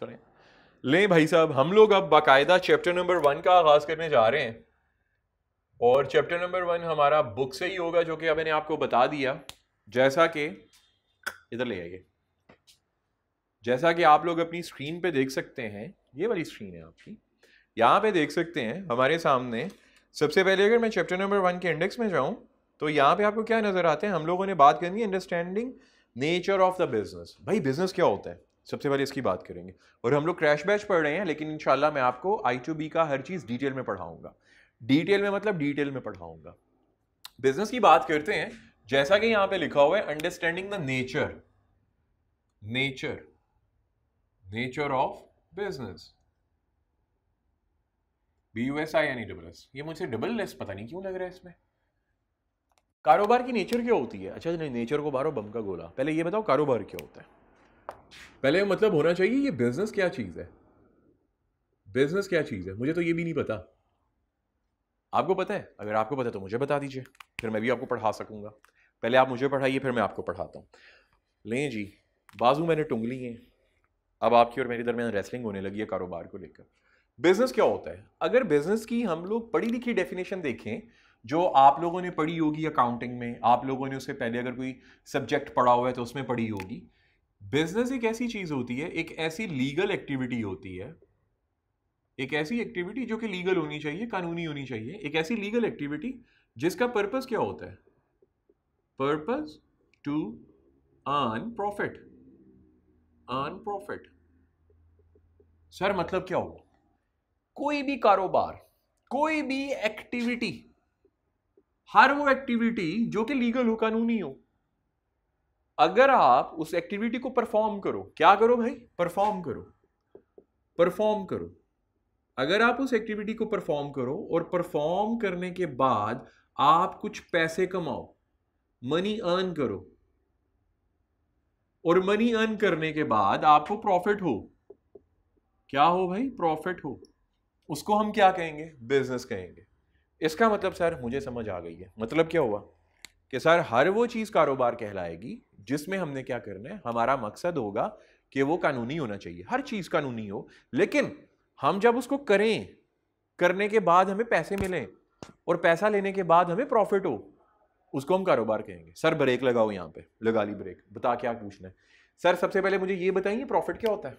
Sorry लें भाई साहब हम लोग अब बाकायदा चैप्टर नंबर वन का आगाज करने जा रहे हैं और चैप्टर नंबर वन हमारा बुक से ही होगा जो कि मैंने आपको बता दिया जैसा कि इधर ले आइए जैसा कि आप लोग अपनी स्क्रीन पे देख सकते हैं ये वाली स्क्रीन है आपकी यहाँ पे देख सकते हैं हमारे सामने सबसे पहले अगर मैं चैप्टर नंबर वन के इंडेक्स में जाऊँ तो यहाँ पे आपको क्या नज़र आते हैं हम लोगों ने बात करनी है understanding nature of the business भाई बिजनेस क्या होता है सबसे पहले इसकी बात करेंगे और हम लोग क्रैश बैच पढ़ रहे हैं लेकिन इन मैं आपको आई टू बी का हर चीज़ डिटेल में पढ़ाऊँगा डिटेल में मतलब डिटेल में पढ़ाऊँगा बिजनेस की बात करते हैं जैसा कि यहाँ पे लिखा हुआ है understanding the nature nature nature of business B U S I यानी डबल एस ये मुझे डबल एस पता नहीं क्यों लग रहा है इसमें कारोबार की नेचर क्या होती है अच्छा नेचर को बारो बम का गोला पहले ये बताओ कारोबार क्या होता है पहले मतलब होना चाहिए ये बिजनेस क्या चीज़ है बिजनेस क्या चीज़ है मुझे तो ये भी नहीं पता आपको पता है अगर आपको पता है तो मुझे बता दीजिए फिर मैं भी आपको पढ़ा सकूंगा पहले आप मुझे पढ़ाइए फिर मैं आपको पढ़ाता हूँ लें जी बाजू मैंने टुंग ली हैं अब आपकी और मेरे दरमियान रेसलिंग होने लगी है कारोबार को लेकर बिजनेस क्या होता है अगर बिजनेस की हम लोग पढ़ी लिखी डेफिनेशन देखें जो आप लोगों ने पढ़ी होगी अकाउंटिंग में आप लोगों ने उससे पहले अगर कोई सब्जेक्ट पढ़ा हुआ है तो उसमें पढ़ी होगी बिजनेस एक ऐसी चीज होती है एक ऐसी लीगल एक्टिविटी होती है एक ऐसी एक्टिविटी जो कि लीगल होनी चाहिए कानूनी होनी चाहिए एक ऐसी लीगल एक्टिविटी जिसका पर्पस क्या होता है purpose to earn profit earn profit sir मतलब क्या हुआ कोई भी कारोबार कोई भी एक्टिविटी हर वो एक्टिविटी जो कि लीगल हो कानूनी हो अगर आप उस एक्टिविटी को परफॉर्म करो क्या करो भाई परफॉर्म करो परफॉर्म करो अगर आप उस एक्टिविटी को परफॉर्म करो और परफॉर्म करने के बाद आप कुछ पैसे कमाओ मनी अर्न करो और मनी अर्न करने के बाद आपको प्रॉफिट हो क्या हो भाई प्रॉफिट हो उसको हम क्या कहेंगे बिजनेस कहेंगे इसका मतलब सर मुझे समझ आ गई है मतलब क्या हुआ कि सर हर वो चीज़ कारोबार कहलाएगी जिसमें हमने क्या करना है हमारा मकसद होगा कि वो कानूनी होना चाहिए हर चीज कानूनी हो लेकिन हम जब उसको करें करने के बाद हमें पैसे मिलें और पैसा लेने के बाद हमें प्रॉफिट हो उसको हम कारोबार कहेंगे सर ब्रेक लगाओ यहाँ पे लगा ली ब्रेक बता क्या पूछना है सर सबसे पहले मुझे ये बताइए प्रॉफिट क्या होता है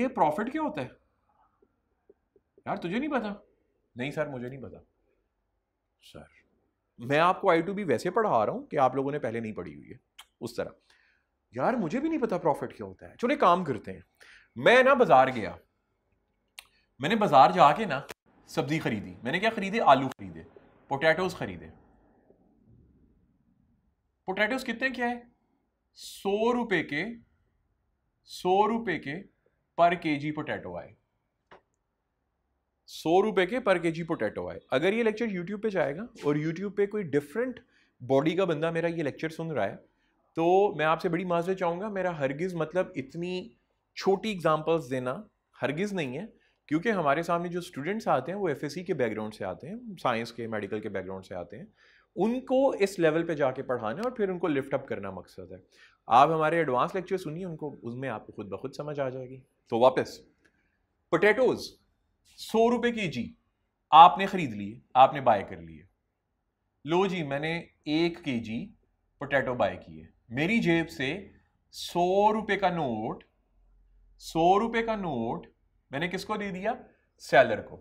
ये प्रॉफिट क्या होता है यार तुझे नहीं पता नहीं सर मुझे नहीं पता सर मैं आपको आई टू बी वैसे पढ़ा रहा हूँ कि आप लोगों ने पहले नहीं पढ़ी हुई है उस तरह यार मुझे भी नहीं पता प्रॉफिट क्या होता है चलो काम करते हैं मैं ना बाजार गया मैंने बाजार जाके ना सब्जी खरीदी मैंने क्या खरीदे आलू खरीदे पोटैटोज खरीदे पोटैटोज कितने क्या है सौ रुपए के सौ रुपए के पर केजी पोटैटो आए सौ रुपये के पर के जी पोटैटो आए अगर ये लेक्चर यूट्यूब पे जाएगा और यूट्यूब पे कोई डिफरेंट बॉडी का बंदा मेरा ये लेक्चर सुन रहा है तो मैं आपसे बड़ी माजरत चाहूँगा मेरा हरगिज़ मतलब इतनी छोटी एग्जाम्पल्स देना हरगिज़ नहीं है क्योंकि हमारे सामने जो स्टूडेंट्स आते हैं वो एफ के बैकग्राउंड से आते हैं साइंस के मेडिकल के बैकग्राउंड से आते हैं उनको इस लेवल पे जाके पढ़ाना और फिर उनको लिफ्ट अप करना मकसद है आप हमारे एडवांस लेक्चर सुनिए उनको उसमें आपको खुद ब खुद समझ आ जाएगी तो वापस पोटैटोज़ सौ रुपए के जी आपने खरीद लिए आपने बाय कर लिए लो जी मैंने एक के जी पोटैटो बाय किए मेरी जेब से सौ रुपए का नोट सौ रुपए का नोट मैंने किसको दे दिया सेलर को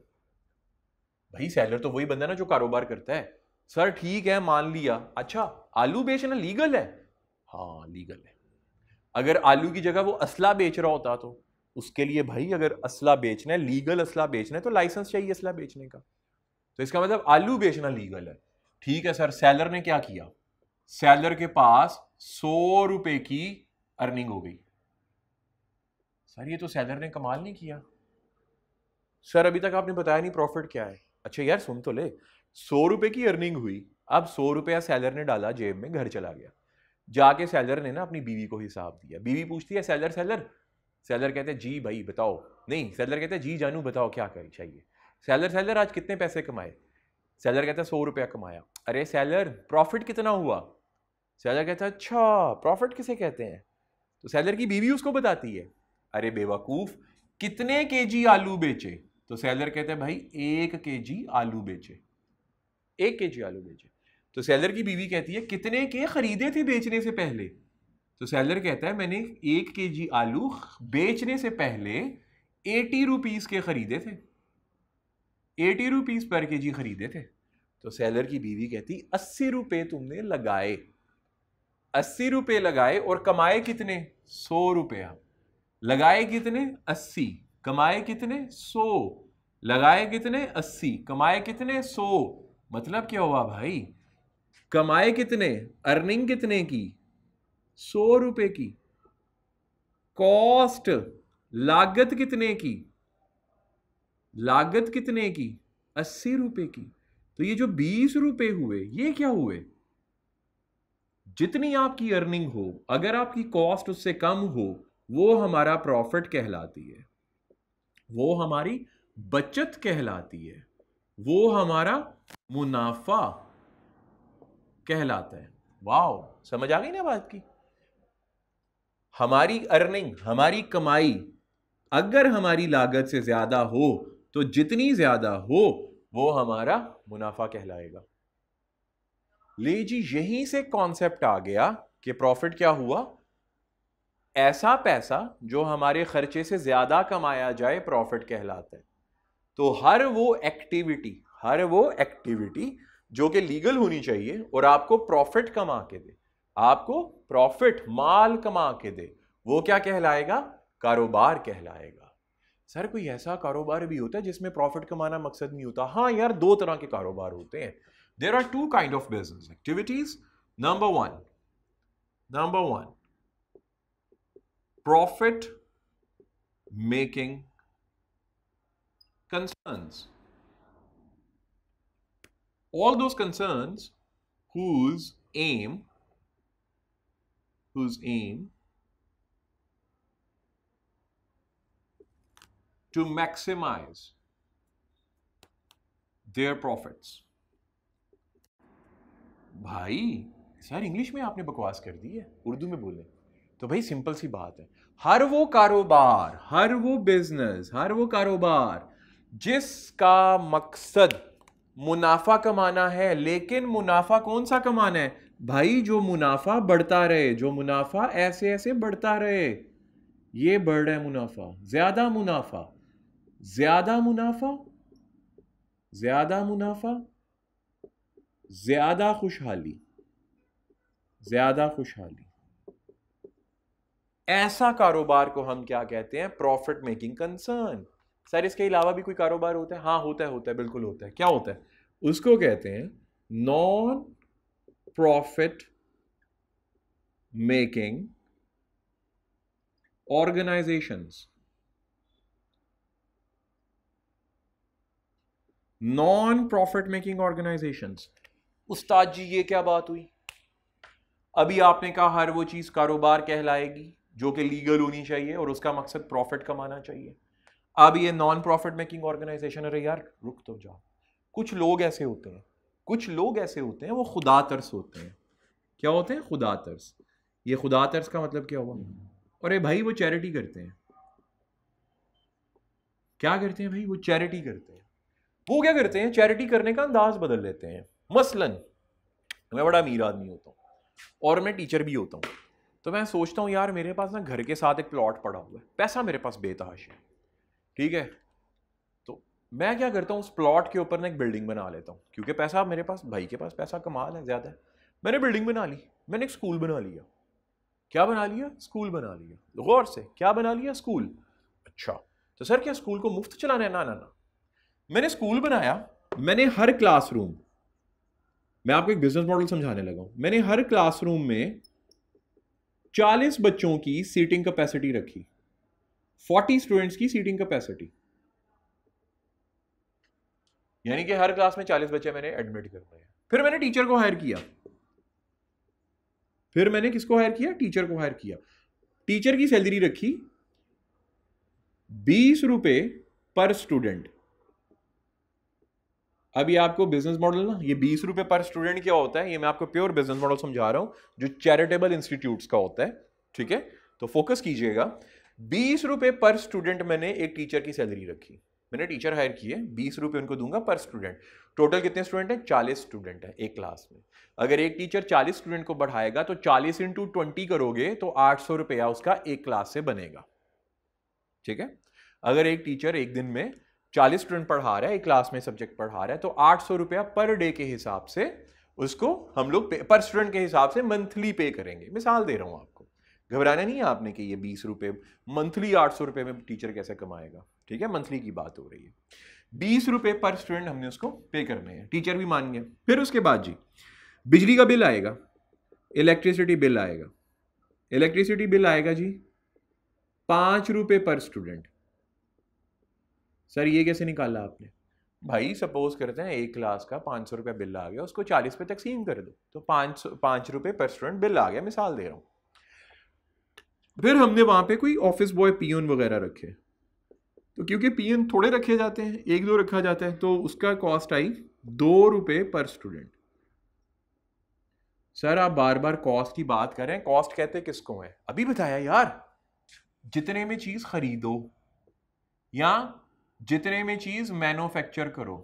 भाई सेलर तो वही बंदा ना जो कारोबार करता है सर ठीक है मान लिया अच्छा आलू बेचना लीगल है हाँ लीगल है अगर आलू की जगह वो असला बेच रहा होता तो उसके लिए भाई अगर असला बेचना है लीगल असला बेचना है तो लाइसेंस चाहिए असला बेचने का तो इसका मतलब आलू बेचना लीगल है ठीक है सर सैलर ने क्या किया सैलर के पास सौ रुपए की अर्निंग हो गई सर ये तो सैलर ने कमाल नहीं किया सर अभी तक आपने बताया नहीं प्रॉफिट क्या है अच्छा यार सुन तो ले सौ रुपए की अर्निंग हुई अब सौ रुपया सैलर ने डाला जेब में घर चला गया जाके सैलर ने ना अपनी बीवी को हिसाब दिया बीवी पूछती है सैलर सैलर सेलर कहते हैं जी भाई बताओ नहीं सेलर कहते हैं जी जानू बताओ क्या करी चाहिए सेलर सेलर आज कितने पैसे कमाए सेलर कहता है सौ रुपया कमाया अरे सेलर प्रॉफिट कितना हुआ सेलर कहता है अच्छा प्रॉफिट किसे कहते हैं तो सेलर की बीवी उसको बताती है अरे बेवकूफ़ कितने के जी आलू बेचे तो सेलर कहते हैं भाई एक के जी आलू बेचे एक के जी आलू बेचे तो सेलर की बीवी कहती है कितने के खरीदे थे बेचने से पहले तो सेलर कहता है मैंने एक के जी आलू बेचने से पहले एटी रुपीज़ के ख़रीदे थे एटी रुपीज़ पर के जी ख़रीदे थे तो सेलर की बीवी कहती अस्सी रुपये तुमने लगाए अस्सी रुपये लगाए और कमाए कितने सौ रुपया लगाए कितने अस्सी कमाए कितने सौ लगाए कितने अस्सी कमाए कितने सौ मतलब क्या हुआ भाई कमाए कितने अर्निंग कितने की सौ रुपए की कॉस्ट लागत कितने की लागत कितने की अस्सी रुपए की तो ये जो बीस रुपए हुए ये क्या हुए जितनी आपकी अर्निंग हो अगर आपकी कॉस्ट उससे कम हो वो हमारा प्रॉफिट कहलाती है वो हमारी बचत कहलाती है वो हमारा मुनाफा कहलाता है वाह समझ आ गई ना बात की हमारी अर्निंग हमारी कमाई अगर हमारी लागत से ज़्यादा हो तो जितनी ज़्यादा हो वो हमारा मुनाफा कहलाएगा ले जी यहीं से कॉन्सेप्ट आ गया कि प्रॉफिट क्या हुआ ऐसा पैसा जो हमारे खर्चे से ज़्यादा कमाया जाए प्रॉफिट कहलाता है तो हर वो एक्टिविटी हर वो एक्टिविटी जो कि लीगल होनी चाहिए और आपको प्रॉफिट कमा के दे आपको प्रॉफिट माल कमा के दे वो क्या कहलाएगा कारोबार कहलाएगा सर कोई ऐसा कारोबार भी होता है जिसमें प्रॉफिट कमाना मकसद नहीं होता हाँ यार दो तरह के कारोबार होते हैं there are two kind of business activities number one number one profit making concerns all those concerns whose aim whose aim to maximize their profits. भाई यार इंग्लिश में आपने बकवास कर दी है उर्दू में बोले तो भाई सिंपल सी बात है हर वो कारोबार हर वो बिजनेस हर वो कारोबार जिसका मकसद मुनाफा कमाना है लेकिन मुनाफा कौन सा कमाना है भाई जो मुनाफा बढ़ता रहे जो मुनाफा ऐसे ऐसे बढ़ता रहे ये बढ़ रहा है मुनाफा ज्यादा मुनाफा ज्यादा मुनाफा ज्यादा मुनाफा ज्यादा खुशहाली ज्यादा खुशहाली ऐसा कारोबार को हम क्या कहते हैं प्रॉफिट मेकिंग कंसर्न सर इसके अलावा भी कोई कारोबार होता है हाँ होता है होता है बिल्कुल होता है क्या होता है उसको कहते हैं non profit making organizations non profit making organization उस्ताद जी ये क्या बात हुई अभी आपने कहा हर वो चीज कारोबार कहलाएगी जो कि लीगल होनी चाहिए और उसका मकसद प्रॉफिट कमाना चाहिए अब ये नॉन प्रॉफिट मेकिंग ऑर्गेनाइजेशन अरे यार रुक तो जाओ कुछ लोग ऐसे होते हैं कुछ लोग ऐसे होते हैं वो खुदा तर्स होते हैं क्या होते हैं खुदा तर्स ये खुदा तर्स का मतलब क्या हुआ अरे भाई वो चैरिटी करते हैं क्या करते हैं भाई वो चैरिटी करते हैं वो क्या करते हैं चैरिटी करने का अंदाज बदल लेते हैं मसलन मैं बड़ा अमीर आदमी होता हूँ और मैं टीचर भी होता हूँ तो मैं सोचता हूँ यार मेरे पास ना घर के साथ एक प्लॉट पड़ा हुआ है पैसा मेरे पास बेतहाश है ठीक है मैं क्या करता हूँ उस प्लॉट के ऊपर ना एक बिल्डिंग बना लेता हूँ क्योंकि पैसा मेरे पास भाई के पास पैसा कमाल है ज़्यादा है मैंने बिल्डिंग बना ली मैंने एक स्कूल बना लिया क्या बना लिया स्कूल बना लिया गौर से क्या बना लिया स्कूल अच्छा तो सर क्या स्कूल को मुफ्त चलाना है ना ना ना मैंने स्कूल बनाया मैंने हर क्लासरूम मैं आपको एक बिजनेस मॉडल समझाने लगा हूँ मैंने हर क्लासरूम में 40 बच्चों की सीटिंग कैपेसिटी रखी 40 स्टूडेंट्स की सीटिंग कैपेसिटी यानी कि हर क्लास में चालीस बच्चे मैंने एडमिट कर लिए फिर मैंने टीचर को हायर किया फिर मैंने किसको हायर किया टीचर को हायर किया टीचर की सैलरी रखी बीस रुपए पर स्टूडेंट अब ये आपको बिजनेस मॉडल ना ये बीस रुपए पर स्टूडेंट क्या होता है ये मैं आपको प्योर बिजनेस मॉडल समझा रहा हूं जो चैरिटेबल इंस्टीट्यूट्स का होता है ठीक है तो फोकस कीजिएगा बीस रुपए पर स्टूडेंट मैंने एक टीचर की सैलरी रखी मैंने टीचर हायर किए बीस रुपये उनको दूंगा पर स्टूडेंट टोटल कितने स्टूडेंट हैं चालीस स्टूडेंट हैं एक क्लास में अगर एक टीचर चालीस स्टूडेंट को बढ़ाएगा तो चालीस इंटू ट्वेंटी करोगे तो आठ सौ रुपया उसका एक क्लास से बनेगा ठीक है अगर एक टीचर एक दिन में चालीस स्टूडेंट पढ़ा रहा है एक क्लास में सब्जेक्ट पढ़ा रहा है तो आठ सौ रुपया पर डे के हिसाब से उसको हम लोग पर स्टूडेंट के हिसाब से मंथली पे करेंगे मिसाल दे रहा हूँ आप घबराना नहीं है आपने कि ये बीस रुपये मंथली आठ सौ रुपये में टीचर कैसे कमाएगा ठीक है मंथली की बात हो रही है बीस रुपये पर स्टूडेंट हमने उसको पे करने हैं टीचर भी मान गए फिर उसके बाद जी बिजली का बिल आएगा इलेक्ट्रिसिटी बिल आएगा इलेक्ट्रिसिटी बिल आएगा जी पाँच रुपये पर स्टूडेंट सर ये कैसे निकाला आपने भाई सपोज करते हैं एक क्लास का पाँच सौ रुपया बिल आ गया उसको चालीस पे तकसीम कर दो तो पाँच सौ पाँच रुपये पर स्टूडेंट बिल आ गया मिसाल दे रहा हूँ फिर हमने वहां पे कोई ऑफिस बॉय पीएन वगैरह रखे तो क्योंकि पीएन थोड़े रखे जाते हैं एक दो रखा जाता है तो उसका कॉस्ट आई दो रुपये पर स्टूडेंट सर आप बार बार कॉस्ट की बात करें कॉस्ट कहते किसको है अभी बताया यार जितने में चीज़ खरीदो या जितने में चीज़ मैन्युफैक्चर करो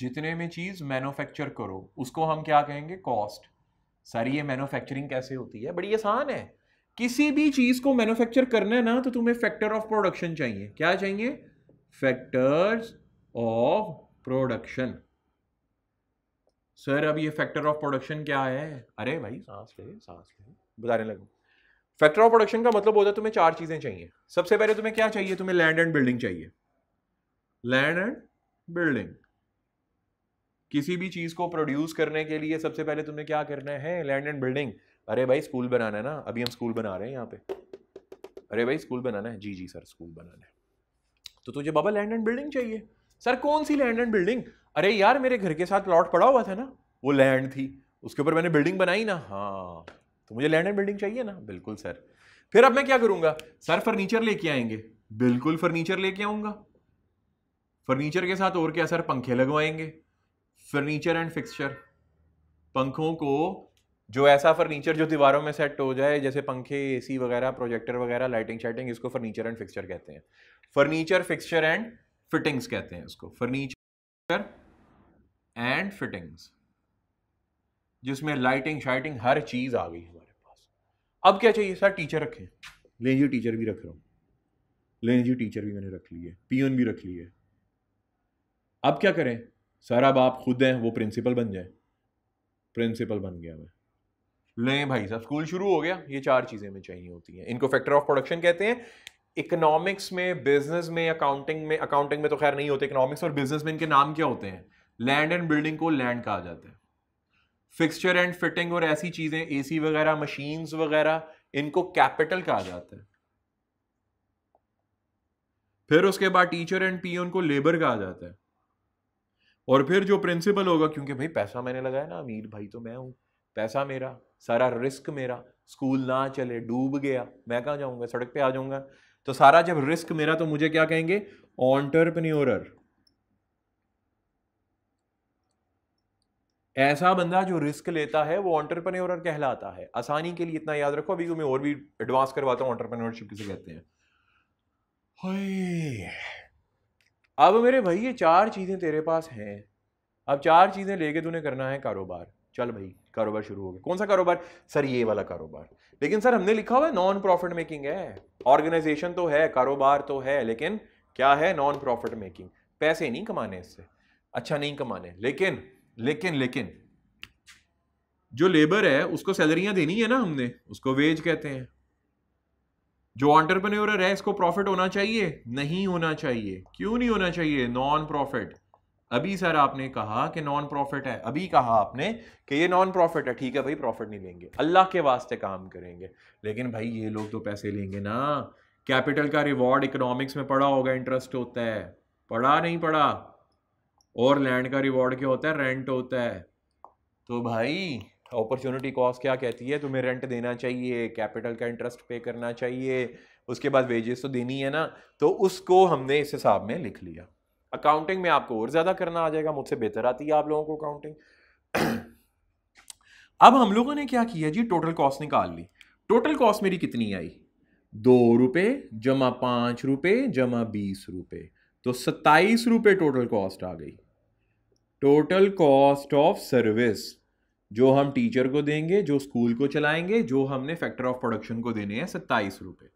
जितने में चीज़ मैन्युफैक्चर करो उसको हम क्या कहेंगे कॉस्ट सर ये मैन्युफैक्चरिंग कैसे होती है बड़ी आसान है किसी भी चीज़ को मैन्युफैक्चर करना है ना तो तुम्हें फैक्टर ऑफ प्रोडक्शन चाहिए क्या चाहिए फैक्टर्स ऑफ प्रोडक्शन सर अब ये फैक्टर ऑफ प्रोडक्शन क्या है अरे भाई सांस ले सांस ले बताने लगो फैक्टर ऑफ प्रोडक्शन का मतलब होता है तुम्हें चार चीज़ें चाहिए सबसे पहले तुम्हें क्या चाहिए तुम्हें लैंड एंड बिल्डिंग चाहिए लैंड एंड बिल्डिंग किसी भी चीज़ को प्रोड्यूस करने के लिए सबसे पहले तुम्हें क्या करना है लैंड एंड बिल्डिंग अरे भाई स्कूल बनाना है ना अभी हम स्कूल बना रहे हैं यहाँ पे अरे भाई स्कूल बनाना है जी जी सर स्कूल बनाना है तो तुझे बाबा लैंड एंड बिल्डिंग चाहिए सर कौन सी लैंड एंड बिल्डिंग अरे यार मेरे घर के साथ प्लॉट पड़ा हुआ था ना वो लैंड थी उसके ऊपर मैंने बिल्डिंग बनाई ना हाँ तो मुझे लैंड एंड बिल्डिंग चाहिए ना बिल्कुल सर फिर अब मैं क्या करूंगा सर फर्नीचर लेके आएंगे बिल्कुल फर्नीचर लेके आऊंगा फर्नीचर के साथ और क्या सर पंखे लगवाएंगे फर्नीचर एंड फिक्सचर पंखों को जो ऐसा फर्नीचर जो दीवारों में सेट हो जाए जैसे पंखे एसी वगैरह प्रोजेक्टर वगैरह लाइटिंग शाइटिंग इसको फर्नीचर एंड फिक्सचर कहते हैं फर्नीचर फिक्सचर एंड फिटिंग्स कहते हैं इसको फर्नीचर एंड फिटिंग्स जिसमें लाइटिंग शाइटिंग हर चीज़ आ गई हमारे पास अब क्या चाहिए सर टीचर रखें लें जी टीचर भी रख रहा हूँ लें जी टीचर भी मैंने रख ली है पीओन भी रख ली है अब क्या करें सर अब आप खुद हैं वो प्रिंसिपल बन जाए प्रिंसिपल बन गया मैं लें भाई साहब स्कूल शुरू हो गया ये चार चीज़ें हमें चाहिए होती हैं इनको फैक्टर ऑफ प्रोडक्शन कहते हैं इकोनॉमिक्स में बिजनेस में अकाउंटिंग में अकाउंटिंग में तो खैर नहीं होते इकोनॉमिक्स और बिजनेस में इनके नाम क्या होते हैं लैंड एंड बिल्डिंग को लैंड कहा जाता है फिक्सचर एंड फिटिंग और ऐसी चीज़ें ए वगैरह मशीन्स वगैरह इनको कैपिटल कहा जाता है फिर उसके बाद टीचर एंड पी उनको लेबर कहा जाता है और फिर जो प्रिंसिपल होगा क्योंकि भाई पैसा मैंने लगाया ना अमीर भाई तो मैं हूं पैसा मेरा सारा रिस्क मेरा स्कूल ना चले डूब गया मैं कहाँ जाऊँगा सड़क पे आ जाऊँगा तो सारा जब रिस्क मेरा तो मुझे क्या कहेंगे ऑन्टरप्रन्योरर ऐसा बंदा जो रिस्क लेता है वो ऑन्टरप्रन्योरर कहलाता है आसानी के लिए इतना याद रखो अभी मैं और भी एडवांस करवाता हूँ ऑन्टरप्रन्योरशिप किसे कहते हैं अब मेरे भाई ये चार चीज़ें तेरे पास हैं अब चार चीज़ें लेके तूने करना है कारोबार चल भाई कारोबार शुरू हो गया कौन सा कारोबार सर ये वाला कारोबार लेकिन सर हमने लिखा हुआ है नॉन प्रॉफिट मेकिंग है ऑर्गेनाइजेशन तो है कारोबार तो है लेकिन क्या है नॉन प्रॉफिट मेकिंग पैसे नहीं कमाने इससे अच्छा नहीं कमाने लेकिन लेकिन लेकिन जो लेबर है उसको सैलरियां देनी है ना हमने उसको वेज कहते हैं जो ऑन्टरप्रेन्योर है इसको प्रॉफिट होना चाहिए नहीं होना चाहिए क्यों नहीं होना चाहिए नॉन प्रॉफिट अभी सर आपने कहा कि नॉन प्रॉफिट है अभी कहा आपने कि ये नॉन प्रॉफिट है ठीक है भाई प्रॉफिट नहीं लेंगे अल्लाह के वास्ते काम करेंगे लेकिन भाई ये लोग तो पैसे लेंगे ना कैपिटल का रिवॉर्ड इकोनॉमिक्स में पड़ा होगा इंटरेस्ट होता है पढ़ा नहीं पढ़ा और लैंड का रिवॉर्ड क्या होता है रेंट होता है तो भाई अपॉर्चुनिटी कॉस्ट क्या कहती है तुम्हें रेंट देना चाहिए कैपिटल का इंटरेस्ट पे करना चाहिए उसके बाद वेजेस तो देनी है ना तो उसको हमने इस हिसाब में लिख लिया अकाउंटिंग में आपको और ज़्यादा करना आ जाएगा मुझसे बेहतर आती है आप लोगों को अकाउंटिंग अब हम लोगों ने क्या किया जी टोटल कॉस्ट निकाल ली टोटल कॉस्ट मेरी कितनी आई दो रुपये जमा पाँच रुपये जमा बीस रुपये तो सत्ताईस रुपये टोटल कॉस्ट आ गई टोटल कॉस्ट ऑफ सर्विस जो हम टीचर को देंगे जो स्कूल को चलाएंगे जो हमने फैक्टर ऑफ प्रोडक्शन को देने हैं सत्ताईस रुपये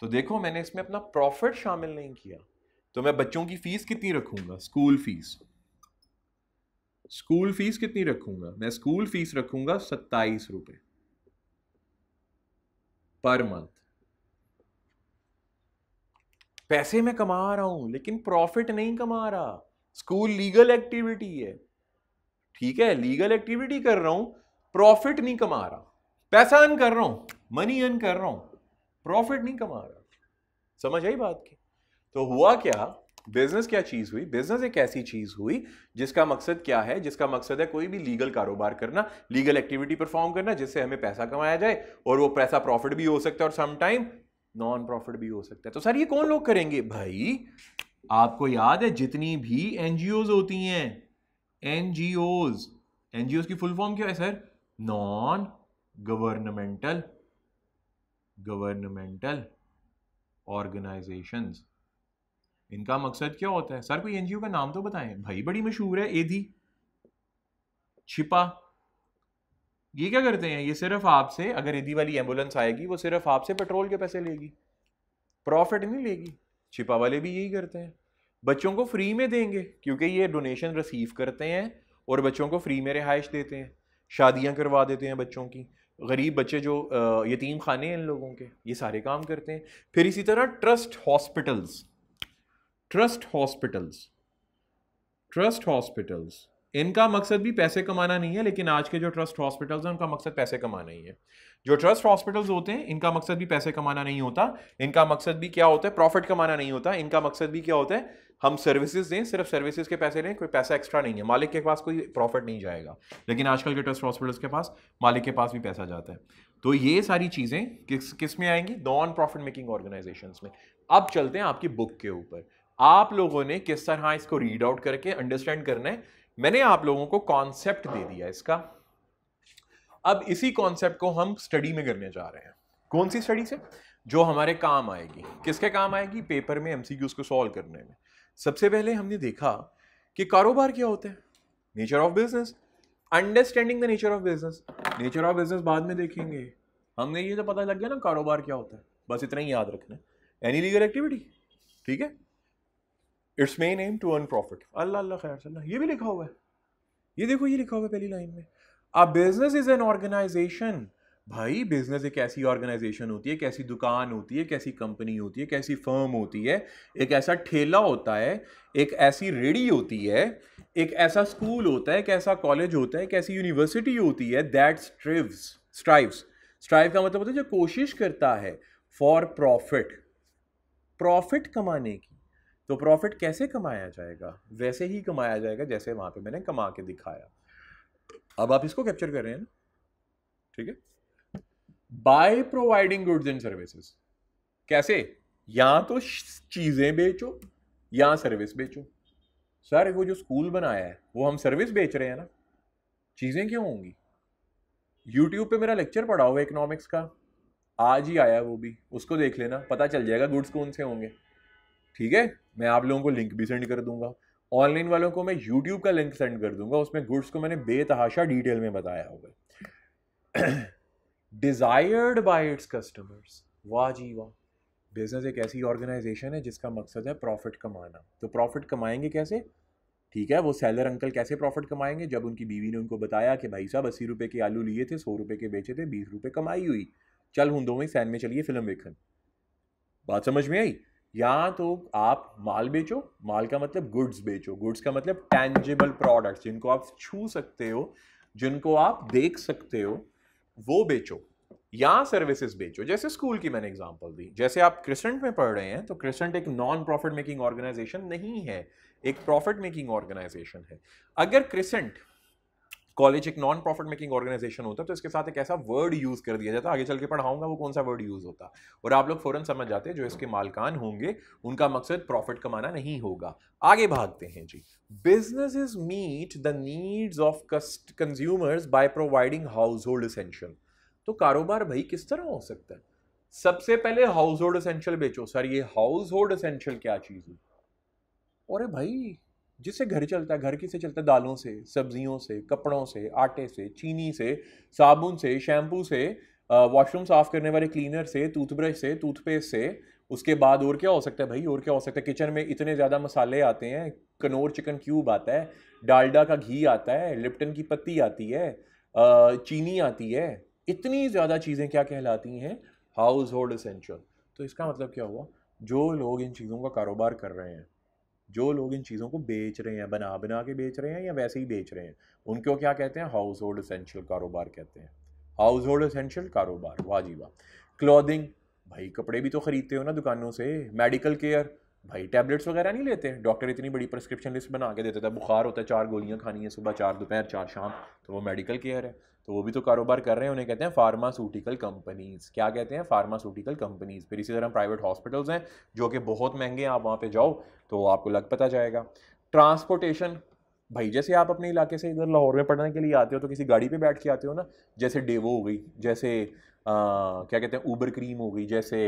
तो देखो मैंने इसमें अपना प्रॉफिट शामिल नहीं किया तो मैं बच्चों की फीस कितनी रखूंगा स्कूल फीस स्कूल फीस कितनी रखूंगा मैं स्कूल फीस रखूंगा सत्ताईस रुपए पर मंथ पैसे मैं कमा रहा हूं लेकिन प्रॉफिट नहीं कमा रहा स्कूल लीगल एक्टिविटी है ठीक है लीगल एक्टिविटी कर रहा हूं प्रॉफिट नहीं कमा रहा पैसा अर्न कर रहा हूं मनी अर्न कर रहा हूं प्रॉफिट नहीं कमा रहा समझ आई बात की तो हाँ। हुआ क्या बिजनेस क्या चीज हुई बिजनेस एक ऐसी चीज हुई जिसका मकसद क्या है जिसका मकसद है कोई भी लीगल कारोबार करना लीगल एक्टिविटी परफॉर्म करना जिससे हमें पैसा कमाया जाए और वो पैसा प्रॉफिट भी हो सकता है और समटाइम नॉन प्रॉफिट भी हो सकता है तो सर ये कौन लोग करेंगे भाई आपको याद है जितनी भी एनजीओज होती हैं एनजीओज एनजीओज की फुल फॉर्म क्या है sir non governmental governmental organisations इनका मकसद क्या होता है सर कोई एनजीओ का नाम तो बताएं भाई बड़ी मशहूर है एधी छिपा ये क्या करते हैं ये सिर्फ आपसे अगर एधी वाली एम्बुलेंस आएगी वो सिर्फ आपसे पेट्रोल के पैसे लेगी प्रॉफिट नहीं लेगी छिपा वाले भी यही करते हैं बच्चों को फ्री में देंगे क्योंकि ये डोनेशन रिसीव करते हैं और बच्चों को फ्री में रिहाइश देते हैं शादियां करवा देते हैं बच्चों की गरीब बच्चे जो यतीम खाने हैं इन लोगों के ये सारे काम करते हैं फिर इसी तरह trust hospitals trust hospitals trust hospitals इनका मकसद भी पैसे कमाना नहीं है लेकिन आज के जो ट्रस्ट हॉस्पिटल्स हैं उनका मकसद पैसे कमाना ही है जो ट्रस्ट हॉस्पिटल्स होते हैं इनका मकसद भी पैसे कमाना नहीं होता इनका मकसद भी क्या होता है प्रॉफिट कमाना नहीं होता इनका मकसद भी क्या होता है हम सर्विसेज दें सिर्फ सर्विसेज के पैसे लें कोई पैसा एक्स्ट्रा नहीं है मालिक के पास कोई प्रॉफिट नहीं जाएगा लेकिन आजकल के ट्रस्ट हॉस्पिटल्स के पास मालिक के पास भी पैसा जाता है तो ये सारी चीज़ें किस किस में आएंगी नॉन प्रॉफिट मेकिंग ऑर्गेनाइजेशन में अब चलते हैं आपकी बुक के ऊपर आप लोगों ने किस तरह इसको रीड आउट करके अंडरस्टैंड करना है मैंने आप लोगों को कॉन्सेप्ट दे दिया इसका अब इसी कॉन्सेप्ट को हम स्टडी में करने जा रहे हैं कौन सी स्टडी से जो हमारे काम आएगी किसके काम आएगी पेपर में एमसीक्यूज को सॉल्व करने में सबसे पहले हमने देखा कि कारोबार क्या होता है nature of business understanding the nature of business nature of business बाद में देखेंगे हमने ये तो पता लग गया ना कारोबार क्या होता है बस इतना ही याद रखना एनी लीगल एक्टिविटी ठीक है it's main aim to earn profit अल्लाह अल्लाह खैर सल्ला ये भी लिखा हुआ है ये देखो ये लिखा हुआ है पहली लाइन में a business is an organisation भाई बिजनेस एक ऐसी ऑर्गेनाइजेशन होती है कैसी दुकान होती है कैसी कंपनी होती है कैसी फर्म होती है एक ऐसा ठेला होता है एक ऐसी रेडी होती है एक ऐसा स्कूल होता है एक ऐसा कॉलेज होता है एक ऐसी यूनिवर्सिटी होती है दैट स्ट्रिव्स स्ट्राइव्स स्ट्राइव का मतलब होता है जो कोशिश करता है फॉर प्रॉफिट प्रॉफिट कमाने की तो प्रॉफिट कैसे कमाया जाएगा वैसे ही कमाया जाएगा जैसे वहाँ पे मैंने कमा के दिखाया अब आप इसको कैप्चर कर रहे हैं ना ठीक है by providing goods and services कैसे या तो चीज़ें बेचो या सर्विस बेचो सर वो जो स्कूल बनाया है वो हम सर्विस बेच रहे हैं ना चीज़ें क्यों होंगी यूट्यूब पे मेरा लेक्चर पढ़ा हुआ इकोनॉमिक्स का आज ही आया वो भी उसको देख लेना पता चल जाएगा गुड्स कौन से होंगे ठीक है मैं आप लोगों को लिंक भी सेंड कर दूंगा ऑनलाइन वालों को मैं यूट्यूब का लिंक सेंड कर दूंगा उसमें गुड्स को मैंने बेतहाशा डिटेल में बताया होगा डिज़ायर्ड बाय इट्स कस्टमर्स वाह जी वाह बिजनेस एक ऐसी ऑर्गेनाइजेशन है जिसका मकसद है प्रॉफिट कमाना तो प्रॉफिट कमाएंगे कैसे ठीक है वो सेलर अंकल कैसे प्रॉफिट कमाएंगे जब उनकी बीवी ने उनको बताया कि भाई साहब अस्सी रुपये के आलू लिए थे सौ रुपये के बेचे थे बीस रुपये कमाई हुई चल हूं दो में सैन में चलिए फिल्म देखन बात समझ में आई या तो आप माल बेचो माल का मतलब गुड्स बेचो गुड्स का मतलब टैंजेबल प्रोडक्ट्स जिनको आप छू सकते हो जिनको आप देख सकते हो वो बेचो या सर्विसेज बेचो जैसे स्कूल की मैंने एग्जांपल दी जैसे आप क्रिसेंट में पढ़ रहे हैं तो क्रिसेंट एक नॉन प्रॉफिट मेकिंग ऑर्गेनाइजेशन नहीं है एक प्रॉफिट मेकिंग ऑर्गेनाइजेशन है अगर क्रिसेंट कॉलेज एक नॉन प्रॉफिट मेकिंग ऑर्गेनाइजेशन होता है तो इसके साथ एक ऐसा वर्ड यूज़ कर दिया जाता है आगे चल के पढ़ाऊंगा वो कौन सा वर्ड यूज़ होता और आप लोग फ़ौरन समझ जाते जो इसके मालकान होंगे उनका मकसद प्रॉफिट कमाना नहीं होगा आगे भागते हैं जी business is meet the needs of consumers by providing household essential तो कारोबार भाई किस तरह हो सकता है सबसे पहले हाउस होल्ड असेंशियल बेचो सर ये हाउस होल्ड असेंशियल क्या चीज़ है अरे भाई जिससे घर चलता है घर किसे चलता है दालों से सब्जियों से कपड़ों से आटे से चीनी से साबुन से शैम्पू से वॉशरूम साफ़ करने वाले क्लीनर से टूथब्रश से टूथपेस्ट से उसके बाद और क्या हो सकता है भाई और क्या हो सकता है किचन में इतने ज़्यादा मसाले आते हैं कनौर चिकन क्यूब आता है डालडा का घी आता है लिप्टन की पत्ती आती है चीनी आती है इतनी ज़्यादा चीज़ें क्या कहलाती हैं हाउस होल्ड इसेंशियल तो इसका मतलब क्या हुआ जो लोग इन चीज़ों का कारोबार कर रहे हैं जो लोग इन चीज़ों को बेच रहे हैं बना बना के बेच रहे हैं या वैसे ही बेच रहे हैं उनको क्या कहते हैं हाउस होल्ड असेंशियल कारोबार कहते हैं हाउस होल्ड असेंशियल कारोबार वाह जी वाह क्लॉदिंग भाई कपड़े भी तो ख़रीदते हो ना दुकानों से मेडिकल केयर भाई टैबलेट्स वगैरह नहीं लेते डॉक्टर इतनी बड़ी प्रिस्क्रिप्शन लिस्ट बना के देते थे बुखार होता है चार गोलियाँ खानी है सुबह चार दोपहर चार शाम तो वो मेडिकल केयर है तो वो भी तो कारोबार कर रहे हैं उन्हें कहते हैं फार्मास्यूटिकल कंपनीज़ क्या कहते हैं फार्मास्यूटिकल कंपनीज़ फिर इसी तरह प्राइवेट हॉस्पिटल्स हैं जो कि बहुत महंगे हैं आप वहाँ पर जाओ तो आपको लग पता जाएगा ट्रांसपोर्टेशन भाई जैसे आप अपने इलाके से इधर लाहौर में पढ़ने के लिए आते हो तो किसी गाड़ी पे बैठ के आते हो ना जैसे डेवो हो गई जैसे आ, क्या कहते हैं ऊबर क्रीम हो गई जैसे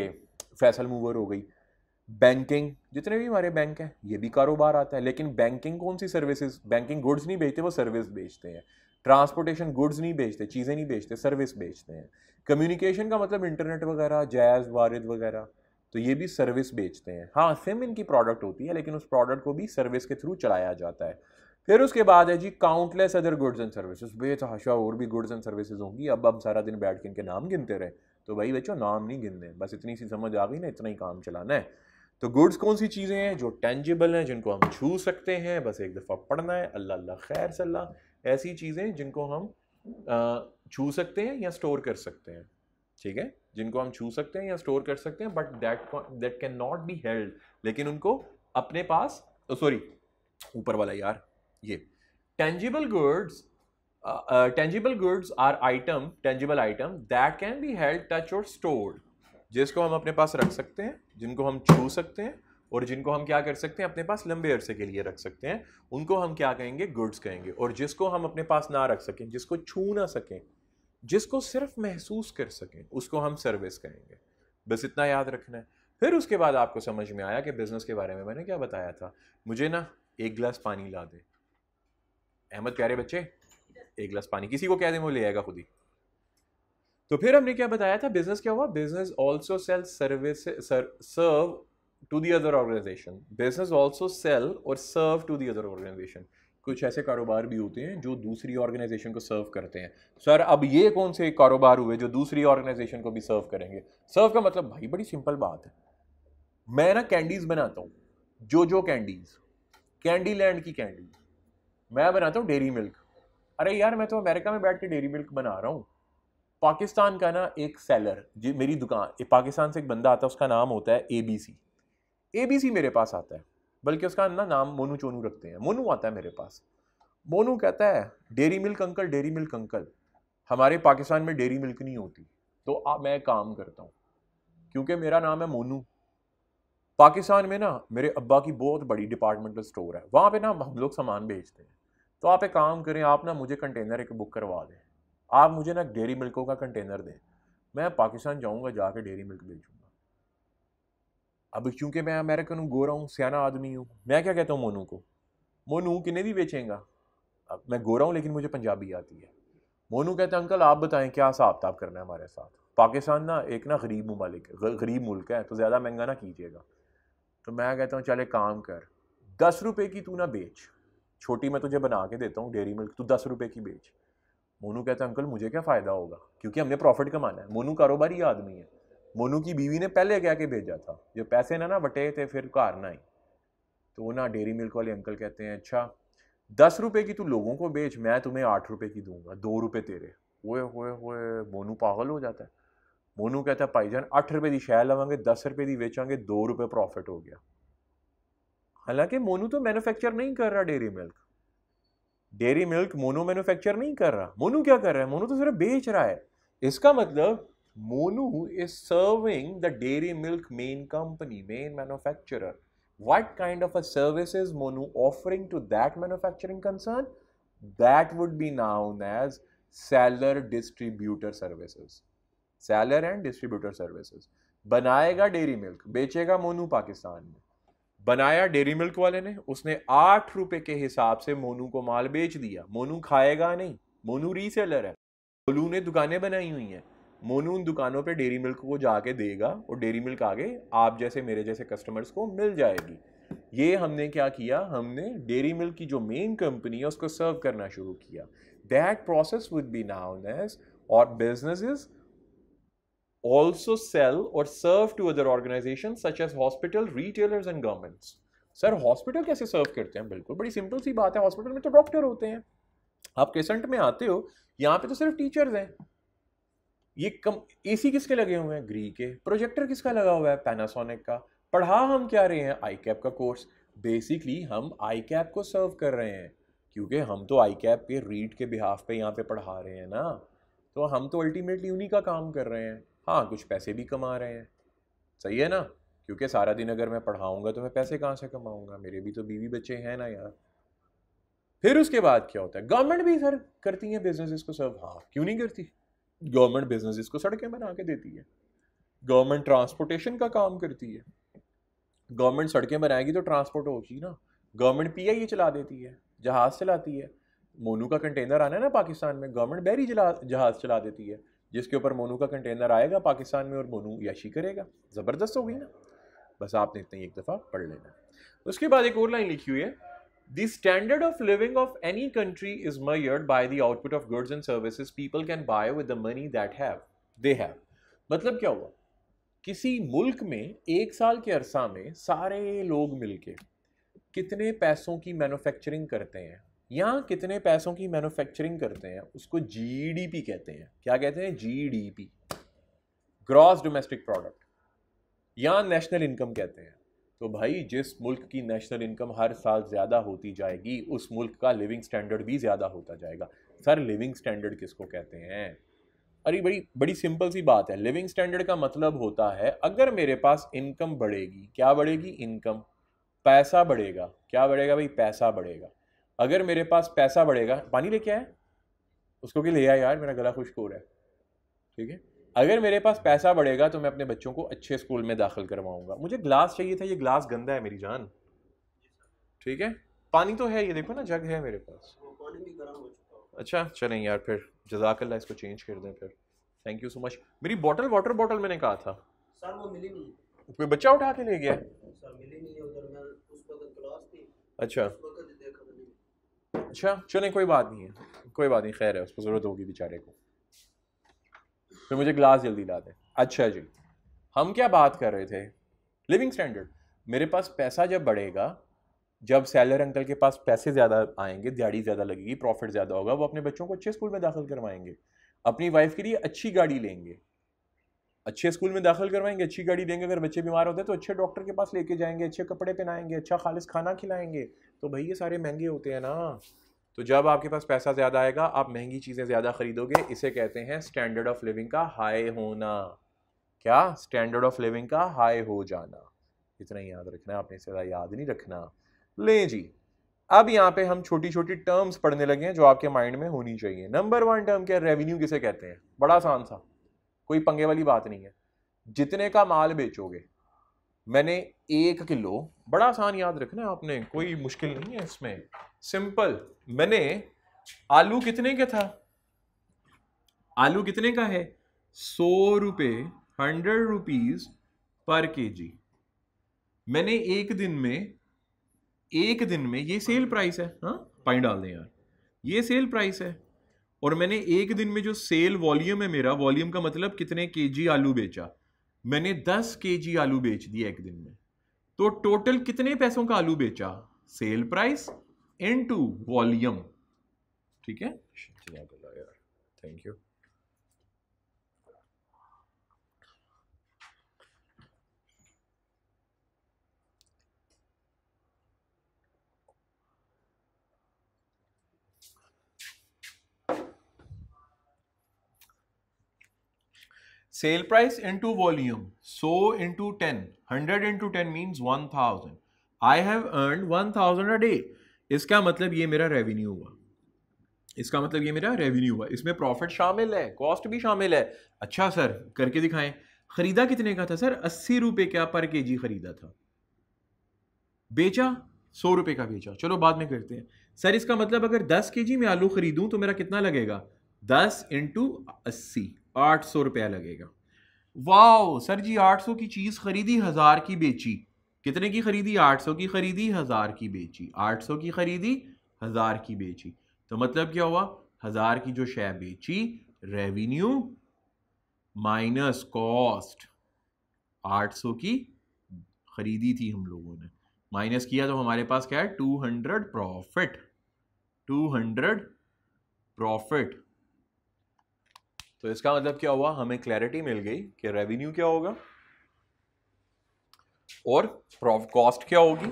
फैसल मूवर हो गई बैंकिंग जितने भी हमारे बैंक हैं ये भी कारोबार आता है लेकिन बैंकिंग कौन सी सर्विसेज बैंकिंग गुड्स नहीं बेचते वो सर्विस बेचते हैं ट्रांसपोर्टेशन गुड्स नहीं बेचते चीज़ें नहीं बेचते सर्विस बेचते हैं कम्युनिकेशन का मतलब इंटरनेट वगैरह जैज़ वारद वगैरह तो ये भी सर्विस बेचते हैं हाँ सिम इनकी प्रोडक्ट होती है लेकिन उस प्रोडक्ट को भी सर्विस के थ्रू चलाया जाता है फिर उसके बाद है जी countless other goods and services बेतहाशा और भी गुड्स एंड सर्विसेज होंगी अब हम सारा दिन बैठ के इनके नाम गिनते रहे तो भाई बच्चों नाम नहीं गिनने बस इतनी सी समझ आ गई ना इतना ही काम चलाना है तो गुड्स कौन सी चीज़ें हैं जो टेंजिबल हैं जिनको हम छू सकते हैं बस एक दफ़ा पढ़ना है अल्लाह अल्लाह खैर सल्लाह ऐसी चीज़ें जिनको हम छू सकते हैं या स्टोर कर सकते हैं ठीक है जिनको हम छू सकते हैं या स्टोर कर सकते हैं but that that can not be held लेकिन उनको अपने पास सॉरी ऊपर वाला यार ये tangible goods tangible goods are item tangible item that can be held touch और स्टोर्ड जिसको हम अपने पास रख सकते हैं जिनको हम छू सकते हैं और जिनको हम क्या कर सकते हैं अपने पास लंबे अरसे के लिए रख सकते हैं उनको हम क्या कहेंगे गुड्स कहेंगे और जिसको हम अपने पास ना रख सकें जिसको छू ना सकें जिसको सिर्फ महसूस कर सकें उसको हम सर्विस कहेंगे बस इतना याद रखना है फिर उसके बाद आपको समझ में आया कि बिज़नेस के बारे में मैंने क्या बताया था मुझे ना एक गिलास पानी ला दे अहमद कह रहे बच्चे एक गिलास पानी किसी को कह दें वो ले आएगा खुद ही तो फिर हमने क्या बताया था बिजनेस क्या हुआ business also sell service serve to the other organisation business also sell और serve to the other organisation कुछ ऐसे कारोबार भी होते हैं जो दूसरी ऑर्गेनाइजेशन को सर्व करते हैं सर अब ये कौन से कारोबार हुए जो दूसरी ऑर्गेनाइजेशन को भी सर्व करेंगे सर्व का मतलब भाई बड़ी सिंपल बात है मैं ना कैंडीज बनाता हूँ जो जो कैंडीज कैंडी लैंड की कैंडी मैं बनाता हूँ डेरी मिल्क अरे यार मैं तो अमेरिका में बैठ के डेरी मिल्क बना रहा हूँ पाकिस्तान का ना एक सेलर जी मेरी दुकान पाकिस्तान से एक बंदा आता है उसका नाम होता है A B C A B C मेरे पास आता है बल्कि उसका ना नाम मोनू चोनू रखते हैं मोनू आता है मेरे पास मोनू कहता है Dairy Milk uncle Dairy Milk uncle हमारे पाकिस्तान में डेरी मिल्क नहीं होती तो आ, मैं काम करता हूँ क्योंकि मेरा नाम है मोनू पाकिस्तान में ना मेरे अब्बा की बहुत बड़ी डिपार्टमेंटल स्टोर है वहाँ पे ना हम लोग सामान बेचते हैं तो आप एक काम करें आप ना मुझे कंटेनर एक बुक करवा दें आप मुझे ना डेयरी मिल्कों का कंटेनर दें मैं पाकिस्तान जाऊँगा जाके डेयरी मिल्क बेचूंगा अब क्योंकि मैं अमेरिकन हूँ गोरा हूँ सियाना आदमी हूँ मैं क्या कहता हूँ मोनू को मोनू किन्हें भी बेचेंगा अब मैं गोरा हूँ लेकिन मुझे पंजाबी आती है मोनू कहते हैं अंकल आप बताएं क्या हिसाब ताब करना है हमारे साथ पाकिस्तान ना एक ना गरीब ममालिक गरीब मुल्क है तो ज़्यादा महंगा ना कीजिएगा तो मैं कहता हूँ चले काम कर दस रुपये की तू ना बेच छोटी मैं तुझे बना के देता हूँ डेयरी मिल्क तू दस रुपये की बेच मोनू कहता है अंकल मुझे क्या फ़ायदा होगा क्योंकि हमने प्रॉफिट कमाना है मोनू कारोबारी आदमी है मोनू की बीवी ने पहले कह के भेजा था जो पैसे ना ना बटे थे फिर कार ना आई तो वो ना डेरी मिल्क वाले अंकल कहते हैं अच्छा दस रुपये की तू लोगों को बेच मैं तुम्हें आठ रुपये की दूंगा दो रुपये तेरे ओए होए होए मोनू पागल हो जाता है मोनू कहता है भाई जान अठ रुपये की शह लवेंगे दस रुपये की बेचांगे दो रुपये प्रॉफिट हो गया हालांकि मोनू तो मैन्युफैक्चर नहीं कर रहा Dairy Milk Dairy Milk Monu manufacture नहीं कर रहा मोनू क्या कर रहा है मोनू तो सिर्फ बेच रहा है इसका मतलब Monu is serving the Dairy Milk main company main manufacturer what kind of a service is Monu offering to that manufacturing concern that would be known as seller distributor services seller and distributor services बनाएगा Dairy Milk बेचेगा मोनू पाकिस्तान में बनाया dairy milk वाले ने उसने आठ रुपए के हिसाब से मोनू को माल बेच दिया मोनू खाएगा नहीं मोनू रीसेलर है मोलू ने दुकानें बनाई हुई हैं मोनू उन दुकानों पे डेरी मिल्क को जाके देगा और डेरी मिल्क आगे आप जैसे मेरे जैसे कस्टमर्स को मिल जाएगी ये हमने क्या किया हमने डेरी मिल्क की जो मेन कंपनी है उसको सर्व करना शुरू किया that process would be known as और business is also sell or serve to other organizations such as hospital, retailers and governments. सर हॉस्पिटल कैसे सर्व करते हैं बिल्कुल बड़ी सिंपल सी बात है हॉस्पिटल में तो डॉक्टर होते हैं आप केसेंट में आते हो यहाँ पे तो सिर्फ टीचर्स हैं ये कम एसी किसके लगे हुए हैं ग्री के प्रोजेक्टर किसका लगा हुआ है पैनासोनिक का पढ़ा हम क्या रहे हैं आई कैप का कोर्स बेसिकली हम आई कैप को सर्व कर रहे हैं क्योंकि हम तो आई कैप के रीड के बिहाफ पे यहाँ पे पढ़ा रहे हैं ना तो हम तो अल्टीमेटली उन्हीं का काम कर रहे हैं हाँ कुछ पैसे भी कमा रहे हैं सही है ना क्योंकि सारा दिन अगर मैं पढ़ाऊँगा तो मैं पैसे कहाँ से कमाऊँगा मेरे भी तो बीवी बच्चे हैं ना यार फिर उसके बाद क्या होता है गवर्नमेंट भी सर करती है बिजनेस को सर्व हाँ क्यों नहीं करती गवर्नमेंट बिजनेस को सड़कें बना के देती है गवर्नमेंट ट्रांसपोर्टेशन का काम करती है गवर्नमेंट सड़कें बनाएगी तो ट्रांसपोर्ट होगी ना गवर्नमेंट पी आई e चला देती है जहाज़ चलाती है मोनू का कंटेनर आना है ना पाकिस्तान में गवर्नमेंट बहरी जहाज़ चला देती है जिसके ऊपर मोनू का कंटेनर आएगा पाकिस्तान में और मोनू याशी करेगा ज़बरदस्त हो गई ना बस आपने इतना ही एक दफ़ा पढ़ लेना उसके बाद एक और लाइन लिखी हुई है The standard of living of any country is measured by the output of goods and services people can buy with the money that have they have. मतलब क्या हुआ किसी मुल्क में एक साल के अरसा में सारे लोग मिलके कितने पैसों की मैन्युफैक्चरिंग करते हैं यहाँ कितने पैसों की मैन्युफैक्चरिंग करते हैं उसको जीडीपी कहते हैं क्या कहते हैं जीडीपी ग्रॉस डोमेस्टिक प्रोडक्ट यहाँ नेशनल इनकम कहते हैं तो भाई जिस मुल्क की नेशनल इनकम हर साल ज़्यादा होती जाएगी उस मुल्क का लिविंग स्टैंडर्ड भी ज़्यादा होता जाएगा सर लिविंग स्टैंडर्ड किसको कहते हैं अरे बड़ी बड़ी सिंपल सी बात है लिविंग स्टैंडर्ड का मतलब होता है अगर मेरे पास इनकम बढ़ेगी क्या बढ़ेगी इनकम पैसा बढ़ेगा क्या बढ़ेगा भाई पैसा बढ़ेगा अगर मेरे पास पैसा बढ़ेगा पानी लेके आए उसको कि ले आया यार मेरा गला खुश्क हो रहा है ठीक है अगर मेरे पास पैसा बढ़ेगा तो मैं अपने बच्चों को अच्छे स्कूल में दाखिल करवाऊंगा मुझे ग्लास चाहिए था ये ग्लास गंदा है मेरी जान ठीक है पानी तो है ये देखो ना जग है मेरे पास अच्छा चलें यार फिर जजाकल्ला इसको चेंज कर दें फिर थैंक यू सो मच मेरी बॉटल वाटर बॉटल मैंने कहा था सर वो मिली नहीं कोई बच्चा उठा के ले गया सर मिली नहीं उधर मैं उस वक्त क्लास थी अच्छा अच्छा चले कोई बात नहीं है कोई बात नहीं खैर है उसको ज़रूरत होगी बेचारे को फिर मुझे ग्लास जल्दी ला दें अच्छा जी हम क्या बात कर रहे थे लिविंग स्टैंडर्ड मेरे पास पैसा जब बढ़ेगा जब सैलर अंकल के पास पैसे ज़्यादा आएंगे दिहाड़ी ज़्यादा लगेगी प्रॉफिट ज़्यादा होगा वो अपने बच्चों को अच्छे स्कूल में दाखिल करवाएंगे अपनी वाइफ के लिए अच्छी गाड़ी लेंगे अच्छे स्कूल में दाखिल करवाएंगे अच्छी गाड़ी देंगे अगर बच्चे बीमार होते हैं तो अच्छे डॉक्टर के पास लेके जाएंगे अच्छे कपड़े पहनाएंगे अच्छा खालिस खाना खिलाएंगे तो भाई ये सारे महंगे होते हैं ना तो जब आपके पास पैसा ज़्यादा आएगा आप महंगी चीज़ें ज़्यादा खरीदोगे इसे कहते हैं स्टैंडर्ड ऑफ लिविंग का हाई होना क्या स्टैंडर्ड ऑफ लिविंग का हाई हो जाना इतना याद रखना आपने इससे ज़्यादा याद नहीं रखना ले जी अब यहाँ पे हम छोटी छोटी टर्म्स पढ़ने लगे हैं जो आपके माइंड में होनी चाहिए नंबर वन टर्म क्या रेवेन्यू किसे कहते हैं बड़ा आसान सा कोई पंगे वाली बात नहीं है जितने का माल बेचोगे मैंने एक किलो बड़ा आसान याद रखना है आपने कोई मुश्किल नहीं है इसमें सिंपल मैंने आलू कितने का था आलू कितने का है सौ रुपये हंड्रेड रुपीज पर के जी मैंने एक दिन में एक दिन में ये सेल प्राइस है हाँ पाई डाल दें यार ये सेल प्राइस है और मैंने एक दिन में जो सेल वॉल्यूम है मेरा वॉल्यूम का मतलब कितने के आलू बेचा मैंने दस के आलू बेच दिया एक दिन में तो टोटल कितने पैसों का आलू बेचा sale price into volume ठीक है thank you sale price into volume so into ten hundred into ten means one thousand I have earn one thousand a day इसका मतलब ये मेरा रेवेन्यू हुआ इसका मतलब ये मेरा रेवेन्यू हुआ इसमें प्रॉफिट शामिल है कॉस्ट भी शामिल है अच्छा सर करके दिखाएं खरीदा कितने का था सर अस्सी रुपये का पर के जी खरीदा था बेचा सौ रुपये का बेचा चलो बाद में करते हैं सर इसका मतलब अगर दस के जी में आलू खरीदूं तो मेरा कितना लगेगा दस इंटू अस्सी आठ सौ रुपया लगेगा वाह सर जी आठ सौ की चीज़ खरीदी हज़ार की बेची कितने की खरीदी आठ सौ की खरीदी हज़ार की बेची आठ सौ की खरीदी हज़ार की बेची तो मतलब क्या हुआ हज़ार की जो शेयर बेची रेवेन्यू माइनस कॉस्ट आठ सौ की खरीदी थी हम लोगों ने माइनस किया तो हमारे पास क्या है two hundred profit two hundred profit तो इसका मतलब क्या हुआ हमें क्लैरिटी मिल गई कि रेवेन्यू क्या होगा और कॉस्ट क्या होगी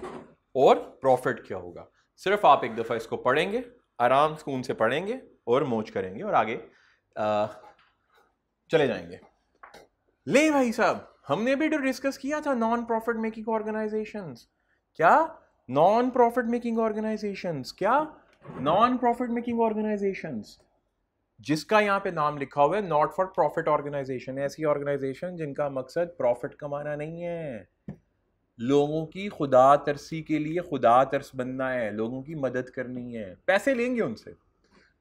और प्रॉफिट क्या होगा सिर्फ आप एक दफ़ा इसको पढ़ेंगे आराम सुकून से पढ़ेंगे और मोच करेंगे और आगे आ, चले जाएंगे ले भाई साहब हमने भी तो डिस्कस किया था नॉन प्रॉफिट मेकिंग ऑर्गेनाइजेशन क्या नॉन प्रॉफिट मेकिंग ऑर्गेनाइजेशन क्या नॉन प्रॉफिट मेकिंग ऑर्गेनाइजेशंस जिसका यहाँ पे नाम लिखा हुआ है नॉट फॉर प्रॉफिट ऑर्गेनाइजेशन ऐसी ऑर्गेनाइजेशन जिनका मकसद प्रॉफिट कमाना नहीं है लोगों की खुदा तरसी के लिए खुदा तरस बनना है लोगों की मदद करनी है पैसे लेंगे उनसे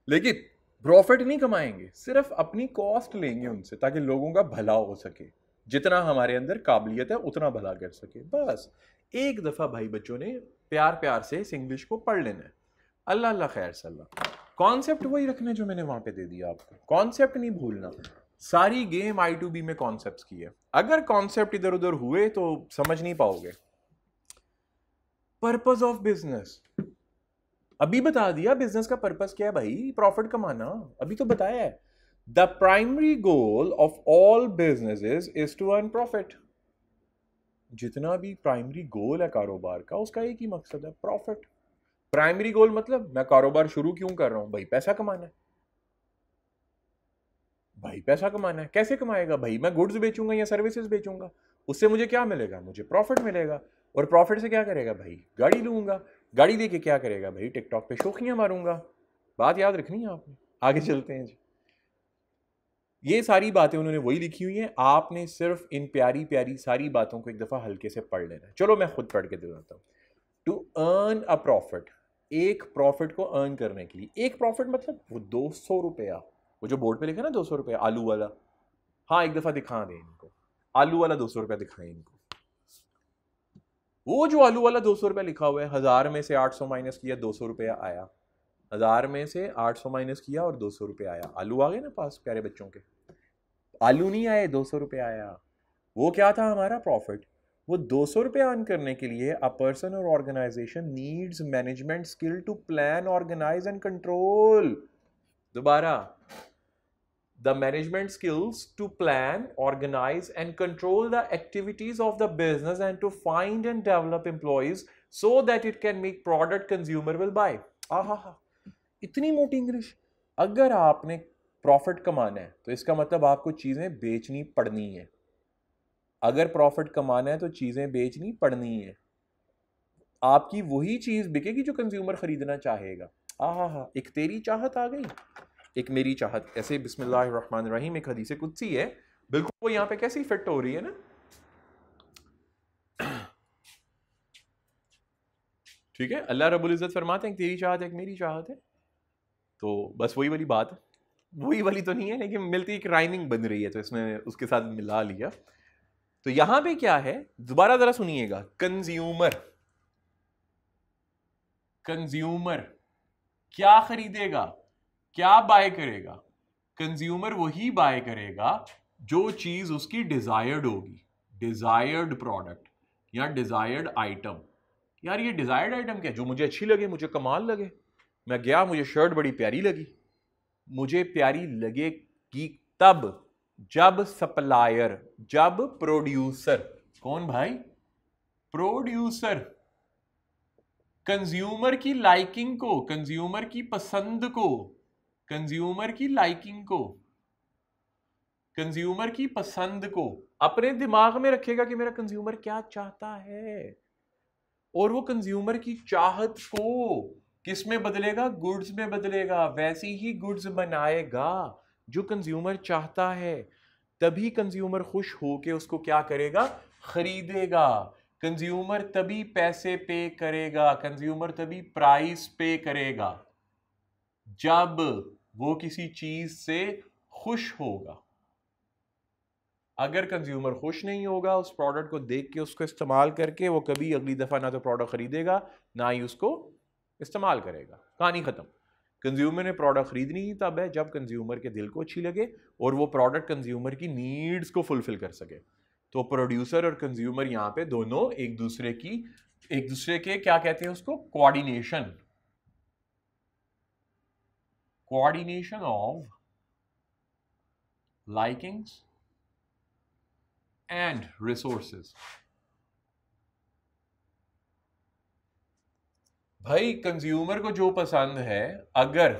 लेकिन प्रॉफिट नहीं कमाएंगे सिर्फ अपनी कॉस्ट लेंगे उनसे ताकि लोगों का भला हो सके जितना हमारे अंदर काबिलियत है उतना भला कर सके बस एक दफ़ा भाई बच्चों ने प्यार प्यार से इस इंग्लिश को पढ़ लेना है अल्लाह अल्लाह खैर सल्ला कॉन्सेप्ट वही रखना जो मैंने वहां पे दे दिया आपको कॉन्सेप्ट नहीं भूलना सारी गेम आई टू बी में कॉन्सेप्ट की है अगर कॉन्सेप्ट इधर उधर हुए तो समझ नहीं पाओगे पर्पज ऑफ बिजनेस अभी बता दिया बिजनेस का पर्पज क्या है भाई प्रॉफिट कमाना अभी तो बताया है the primary goal of all business is to earn profit जितना भी प्राइमरी गोल है कारोबार का उसका एक ही मकसद है प्रॉफिट प्राइमरी गोल मतलब मैं कारोबार शुरू क्यों कर रहा हूं भाई पैसा कमाना है भाई पैसा कमाना है कैसे कमाएगा भाई मैं गुड्स बेचूंगा या सर्विसेज बेचूंगा उससे मुझे क्या मिलेगा मुझे प्रॉफिट मिलेगा और प्रॉफिट से क्या करेगा भाई गाड़ी लूंगा गाड़ी देके क्या करेगा भाई टिकटॉक पे शोखियां मारूंगा बात याद रखनी है आपने आगे चलते हैं जी ये सारी बातें उन्होंने वही लिखी हुई हैं आपने सिर्फ इन प्यारी प्यारी सारी बातों को एक दफ़ा हल्के से पढ़ लेना चलो मैं खुद पढ़ के दिलाता हूँ टू अर्न अ प्रॉफिट एक प्रॉफिट को अर्न करने के लिए एक प्रॉफिट मतलब वो दो सौ रुपया वो जो बोर्ड पे लिखा ना दो सौ रुपया आलू वाला हाँ एक दफ़ा दिखा दे इनको आलू वाला दो सौ रुपया दिखाए इनको वो जो आलू वाला दो सौ रुपया लिखा हुआ है हज़ार में से आठ सौ माइनस किया दो सौ रुपया आया हज़ार में से आठ सौ माइनस किया और दो सौ रुपया आया आलू आ गए ना पास प्यारे बच्चों के आलू नहीं आए दो सौ रुपया आया वो क्या था हमारा प्रॉफिट वो दो सौ रुपये अर्न करने के लिए अ पर्सन और organisation needs management skill to plan organise and control दोबारा the management skills to plan organise and control the activities of the business and to find and develop employees so that it can make product consumer will buy आहा इतनी मोटी English अगर आपने profit कमाना है तो इसका मतलब आपको चीज़ें बेचनी पड़नी है अगर प्रॉफिट कमाना है तो चीज़ें बेचनी पड़नी है आपकी वही चीज़ बिकेगी जो कंज्यूमर ख़रीदना चाहेगा आ हा एक तेरी चाहत आ गई एक मेरी चाहत ऐसे बिस्मिल्लाम रहीम एक कुछ कुदसी है बिल्कुल वो यहाँ पे कैसी फिट हो रही है ना ठीक है अल्लाह रबुल इज़्ज़त फरमाते हैं तेरी चाहत है एक मेरी चाहत है तो बस वही वाली बात है वही वाली तो नहीं है लेकिन मिलती एक राइमिंग बन रही है तो इसमें उसके साथ मिला लिया तो यहां पे क्या है दोबारा जरा सुनिएगा कंज्यूमर कंज्यूमर क्या खरीदेगा क्या बाय करेगा कंज्यूमर वही बाय करेगा जो चीज उसकी डिजायर्ड होगी डिजायर्ड प्रोडक्ट या डिजायर्ड आइटम यार ये डिजायर्ड आइटम क्या जो मुझे अच्छी लगे मुझे कमाल लगे मैं गया मुझे शर्ट बड़ी प्यारी लगी मुझे प्यारी लगेगी तब जब सप्लायर जब प्रोड्यूसर कौन भाई प्रोड्यूसर कंज्यूमर की लाइकिंग को कंज्यूमर की पसंद को कंज्यूमर की लाइकिंग को कंज्यूमर की पसंद को अपने दिमाग में रखेगा कि मेरा कंज्यूमर क्या चाहता है और वो कंज्यूमर की चाहत को किस में बदलेगा गुड्स में बदलेगा वैसी ही गुड्स बनाएगा जो कंज्यूमर चाहता है तभी कंज्यूमर खुश होके उसको क्या करेगा खरीदेगा कंज्यूमर तभी पैसे पे करेगा कंज्यूमर तभी प्राइस पे करेगा जब वो किसी चीज से खुश होगा अगर कंज्यूमर खुश नहीं होगा उस प्रोडक्ट को देख के उसको इस्तेमाल करके वो कभी अगली दफ़ा ना तो प्रोडक्ट खरीदेगा ना ही उसको इस्तेमाल करेगा कहानी ख़त्म कंज्यूमर ने प्रोडक्ट खरीदनी ही तब है जब कंज्यूमर के दिल को अच्छी लगे और वो प्रोडक्ट कंज्यूमर की नीड्स को फुलफिल कर सके तो प्रोड्यूसर और कंज्यूमर यहाँ पे दोनों एक दूसरे की एक दूसरे के क्या कहते हैं उसको coordination coordination of likings and resources भाई कंज्यूमर को जो पसंद है अगर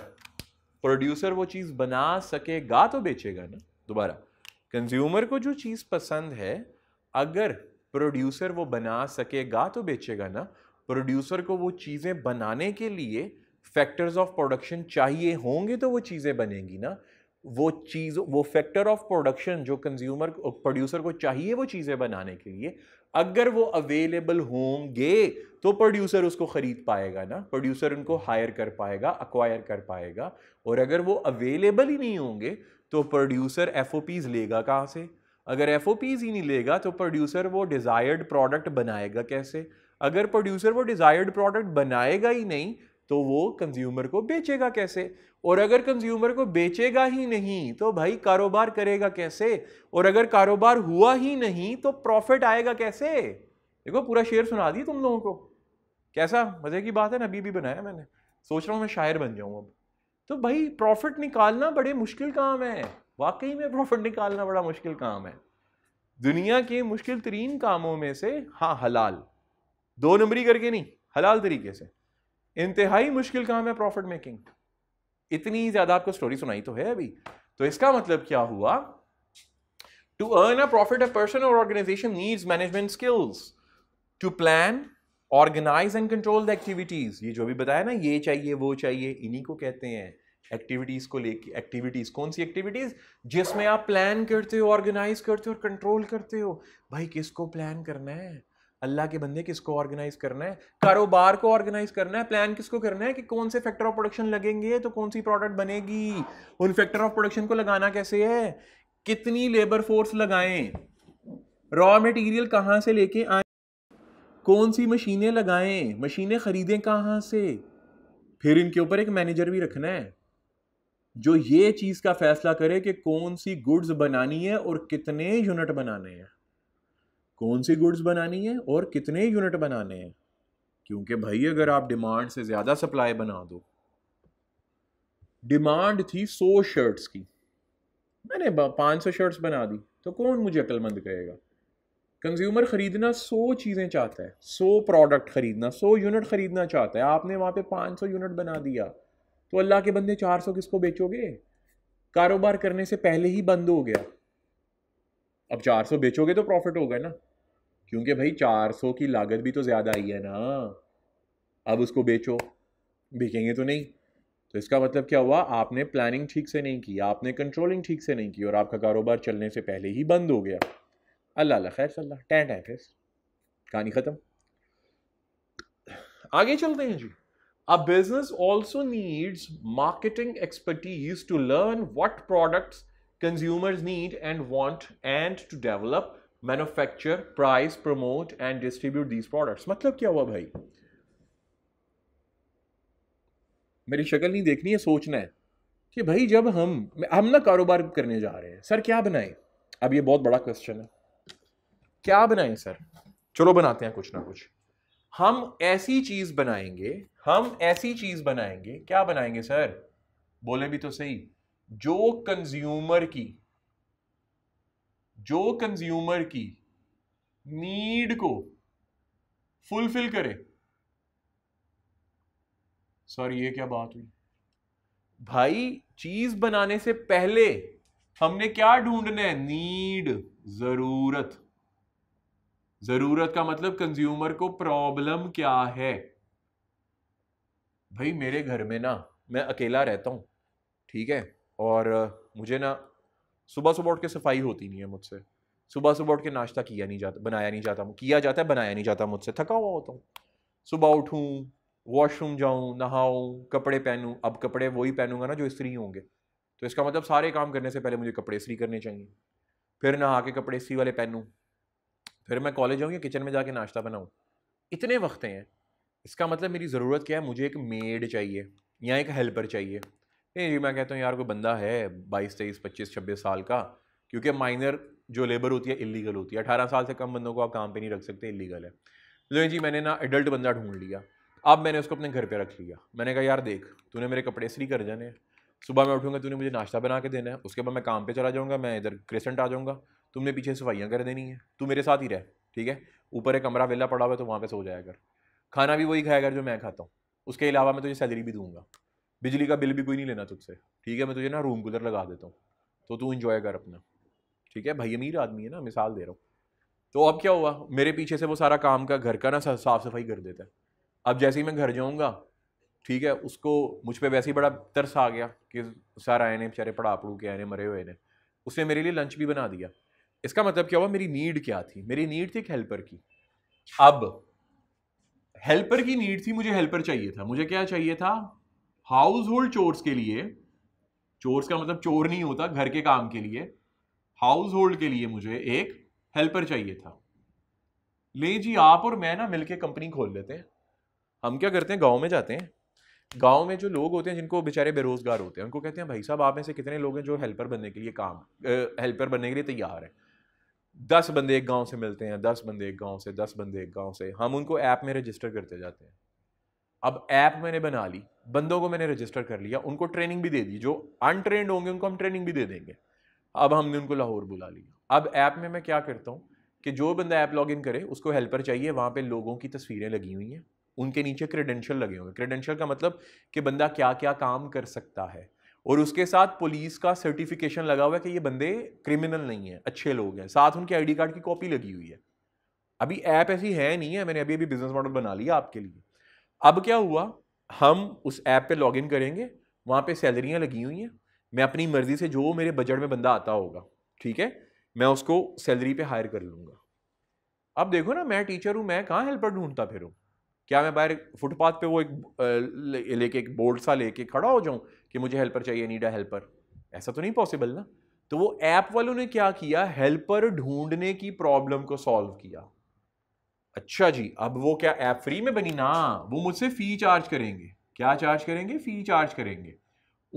प्रोड्यूसर वो चीज़ बना सकेगा तो बेचेगा ना दोबारा कंज्यूमर को जो चीज़ पसंद है अगर प्रोड्यूसर वो बना सकेगा तो बेचेगा ना प्रोड्यूसर को वो चीज़ें बनाने के लिए फैक्टर्स ऑफ प्रोडक्शन चाहिए होंगे तो वो चीज़ें बनेंगी ना वो चीज़ वो फैक्टर ऑफ प्रोडक्शन जो कंज्यूमर प्रोड्यूसर को चाहिए वो चीज़ें बनाने के लिए अगर वो अवेलेबल होंगे तो प्रोड्यूसर उसको खरीद पाएगा ना प्रोड्यूसर उनको हायर कर पाएगा अक्वायर कर पाएगा और अगर वो अवेलेबल ही नहीं होंगे तो प्रोड्यूसर एफ लेगा कहाँ से अगर एफ ही नहीं लेगा तो प्रोड्यूसर वो डिज़ायर्ड प्रोडक्ट बनाएगा कैसे अगर प्रोड्यूसर वो डिज़ायर्ड प्रोडक्ट बनाएगा ही नहीं तो वो कंज्यूमर को बेचेगा कैसे और अगर कंज्यूमर को बेचेगा ही नहीं तो भाई कारोबार करेगा कैसे और अगर कारोबार हुआ ही नहीं तो प्रॉफिट आएगा कैसे देखो पूरा शेयर सुना दी तुम लोगों को कैसा मज़े की बात है ना अभी भी बनाया मैंने सोच रहा हूँ मैं शायर बन जाऊँ अब तो भाई प्रॉफिट निकालना बड़े मुश्किल काम है वाकई में प्रॉफिट निकालना बड़ा मुश्किल काम है दुनिया के मुश्किल तरीन कामों में से हाँ हलाल दो नंबरी करके नहीं हलाल तरीके से इंतहाई मुश्किल काम है प्रॉफिट मेकिंग इतनी ज्यादा आपको स्टोरी सुनाई तो है अभी तो इसका मतलब क्या हुआ to earn a profit a person और organisation needs management skills to plan organise and control the activities ये जो भी बताया ना ये चाहिए वो चाहिए इन्हीं को कहते हैं एक्टिविटीज को लेके एक्टिविटीज कौन सी एक्टिविटीज जिसमें आप प्लान करते हो ऑर्गेनाइज करते हो और कंट्रोल करते हो भाई किसको प्लान करना है अल्लाह के बंदे किसको ऑर्गेनाइज करना है कारोबार को ऑर्गेनाइज करना है प्लान किसको करना है कि कौन से फैक्टर ऑफ प्रोडक्शन लगेंगे तो कौन सी प्रोडक्ट बनेगी उन फैक्टर ऑफ प्रोडक्शन को लगाना कैसे है कितनी लेबर फोर्स लगाएं रॉ मटेरियल कहाँ से लेके आए कौन सी मशीनें लगाएं मशीनें खरीदें कहाँ से फिर इनके ऊपर एक मैनेजर भी रखना है जो ये चीज़ का फैसला करे कि कौन सी गुड्स बनानी है और कितने यूनिट बनाने हैं कौन सी गुड्स बनानी है और कितने यूनिट बनाने हैं क्योंकि भाई अगर आप डिमांड से ज़्यादा सप्लाई बना दो डिमांड थी सौ शर्ट्स की मैंने पाँच सौ शर्ट्स बना दी तो कौन मुझे अक्लमंद कहेगा कंज्यूमर ख़रीदना सौ चीज़ें चाहता है सौ प्रोडक्ट ख़रीदना सौ यूनिट ख़रीदना चाहता है आपने वहाँ पे पाँच सौ यूनिट बना दिया तो अल्लाह के बंदे चार सौ किसको बेचोगे कारोबार करने से पहले ही बंद हो गया अब चार बेचोगे तो प्रॉफिट होगा ना क्योंकि भाई चार सौ की लागत भी तो ज़्यादा आई है ना अब उसको बेचो बिकेंगे तो नहीं तो इसका मतलब क्या हुआ आपने प्लानिंग ठीक से नहीं की आपने कंट्रोलिंग ठीक से नहीं की और आपका कारोबार चलने से पहले ही बंद हो गया अल्लाह अल्लाह खैर सल्ला टैंट है फिर कहानी ख़त्म आगे चलते हैं जी a business also needs marketing expertise to learn what products consumers need and want and to develop manufacture price promote and distribute these products मतलब क्या हुआ भाई मेरी शक्ल नहीं देखनी है सोचना है कि भाई जब हम हम ना कारोबार करने जा रहे हैं सर क्या बनाएं अब ये बहुत बड़ा क्वेश्चन है क्या बनाएं सर चलो बनाते हैं कुछ ना कुछ हम ऐसी चीज बनाएंगे हम ऐसी चीज बनाएंगे क्या बनाएंगे सर बोले भी तो सही जो कंज्यूमर की जो कंज्यूमर की नीड को फुलफिल करे सर ये क्या बात हुई भाई चीज बनाने से पहले हमने क्या ढूंढना है नीड जरूरत जरूरत का मतलब कंज्यूमर को प्रॉब्लम क्या है भाई मेरे घर में ना मैं अकेला रहता हूं ठीक है और मुझे ना सुबह सुबह उठ के सफाई होती नहीं है मुझसे सुबह सुबह उठ के नाश्ता किया नहीं जाता बनाया नहीं जाता किया जाता है बनाया नहीं जाता मुझसे थका हुआ होता हूँ सुबह उठूँ वॉशरूम जाऊँ नहाऊँ कपड़े पहनूँ अब कपड़े वही पहनूंगा ना जो स्त्री होंगे तो इसका मतलब सारे काम करने से पहले मुझे कपड़े स्त्री करने चाहिए फिर नहा के कपड़े स्त्री वाले पहनूँ फिर मैं कॉलेज जाऊँ या किचन में जाके नाश्ता बनाऊँ इतने वक्त हैं इसका मतलब मेरी ज़रूरत क्या है मुझे एक मेड चाहिए या एक हेल्पर चाहिए नहीं जी मैं कहता हूँ यार कोई बंदा है बाईस तेईस पच्चीस छब्बीस साल का क्योंकि माइनर जो लेबर होती है इलीगल होती है अठारह साल से कम बंदों को आप काम पे नहीं रख सकते इलीगल है लो तो जी मैंने ना एडल्ट बंदा ढूंढ लिया अब मैंने उसको अपने घर पे रख लिया मैंने कहा यार देख तूने मेरे कपड़े सरी कर जाने सुबह मैं उठूंगा तूने मुझे नाश्ता बना के देना है उसके बाद मैं काम पे चला जाऊंगा मैं इधर क्रेसेंट आ जाऊंगा तुमने पीछे सफाइयाँ कर देनी है तू मेरे साथ ही रह ठीक है ऊपर एक कमरा वेला पड़ा हुआ है तो वहाँ पर सो जाया कर खाना भी वही खाया कर जो मैं खाता हूँ उसके अलावा मैं तुझे सैलरी भी दूंगा बिजली का बिल भी कोई नहीं लेना तुझसे ठीक है मैं तुझे ना रूम कूलर लगा देता हूँ तो तू इन्जॉय कर अपना ठीक है भाई अमीर आदमी है ना मिसाल दे रहा हूँ तो अब क्या हुआ मेरे पीछे से वो सारा काम का घर का ना साफ सफाई कर देता है अब जैसे ही मैं घर जाऊँगा ठीक है उसको मुझ पर वैसे ही बड़ा तरस आ गया कि सर आए ने बेचारे पढ़ा पढ़ू के आए ने मरे हुए ने उसने मेरे लिए लंच भी बना दिया इसका मतलब क्या हुआ मेरी नीड क्या थी मेरी नीड थी एक हेल्पर की अब हेल्पर की नीड थी मुझे हेल्पर चाहिए था मुझे क्या चाहिए था हाउस होल्ड चोर्स के लिए चोर्स का मतलब चोर नहीं होता घर के काम के लिए हाउस होल्ड के लिए मुझे एक हेल्पर चाहिए था ले जी आप और मैं ना मिलके कंपनी खोल लेते हैं हम क्या करते हैं गांव में जाते हैं गांव में जो लोग होते हैं जिनको बेचारे बेरोजगार होते हैं उनको कहते हैं भाई साहब आप में से कितने लोग हैं जो हेल्पर बनने के लिए काम हेल्पर बनने के लिए तैयार हैं दस बंदे एक गांव से मिलते हैं दस बंदे एक गांव से दस बंदे एक गांव से हम उनको ऐप में रजिस्टर करते जाते हैं अब ऐप मैंने बना ली बंदों को मैंने रजिस्टर कर लिया उनको ट्रेनिंग भी दे दी जो अनट्रेंड होंगे उनको हम ट्रेनिंग भी दे देंगे अब हमने उनको लाहौर बुला लिया अब ऐप में मैं क्या करता हूँ कि जो बंदा ऐप लॉगिन करे उसको हेल्पर चाहिए वहाँ पे लोगों की तस्वीरें लगी हुई हैं उनके नीचे क्रेडेंशियल लगे होंगे क्रेडेंशियल का मतलब कि बंदा क्या क्या काम कर सकता है और उसके साथ पुलिस का सर्टिफिकेशन लगा हुआ है कि ये बंदे क्रिमिनल नहीं है अच्छे लोग हैं साथ उनके आईडी कार्ड की कॉपी लगी हुई है अभी ऐप ऐसी है नहीं है मैंने अभी अभी बिजनेस मॉडल बना लिया आपके लिए अब क्या हुआ हम उस ऐप पे लॉगिन करेंगे वहाँ पे सैलरियाँ लगी हुई हैं मैं अपनी मर्ज़ी से जो मेरे बजट में बंदा आता होगा ठीक है मैं उसको सैलरी पे हायर कर लूँगा अब देखो ना मैं टीचर हूँ मैं कहाँ हेल्पर ढूंढता हूँ क्या मैं बाहर फुटपाथ पे वो एक लेके एक बोर्ड सा लेके खड़ा हो जाऊँ कि मुझे हेल्पर चाहिए नीडा हेल्पर ऐसा तो नहीं पॉसिबल ना तो वो ऐप वालों ने क्या किया हेल्पर ढूंढने की प्रॉब्लम को सॉल्व किया अच्छा जी अब वो क्या ऐप फ्री में बनी ना वो मुझसे फ़ी चार्ज करेंगे क्या चार्ज करेंगे फ़ी चार्ज करेंगे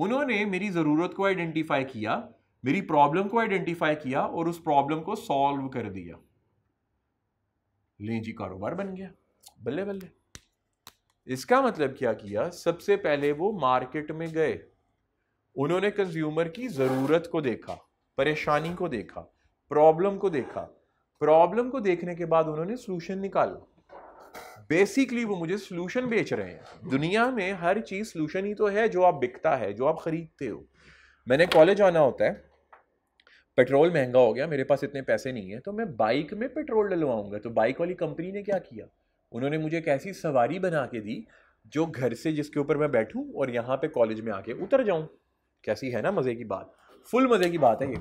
उन्होंने मेरी ज़रूरत को आइडेंटिफाई किया मेरी प्रॉब्लम को आइडेंटिफाई किया और उस प्रॉब्लम को सॉल्व कर दिया लें जी कारोबार बन गया बल्ले बल्ले इसका मतलब क्या किया सबसे पहले वो मार्केट में गए उन्होंने कंज्यूमर की ज़रूरत को देखा परेशानी को देखा प्रॉब्लम को देखा प्रॉब्लम को देखने के बाद उन्होंने सोल्यूशन निकाला बेसिकली वो मुझे सोल्यूशन बेच रहे हैं दुनिया में हर चीज सोल्यूशन ही तो है जो आप बिकता है जो आप खरीदते हो मैंने कॉलेज आना होता है पेट्रोल महंगा हो गया मेरे पास इतने पैसे नहीं है तो मैं बाइक में पेट्रोल डलवाऊंगा तो बाइक वाली कंपनी ने क्या किया उन्होंने मुझे एक ऐसी सवारी बना के दी जो घर से जिसके ऊपर मैं बैठूं और यहाँ पे कॉलेज में आके उतर जाऊं कैसी है ना मज़े की बात फुल मज़े की बात है ये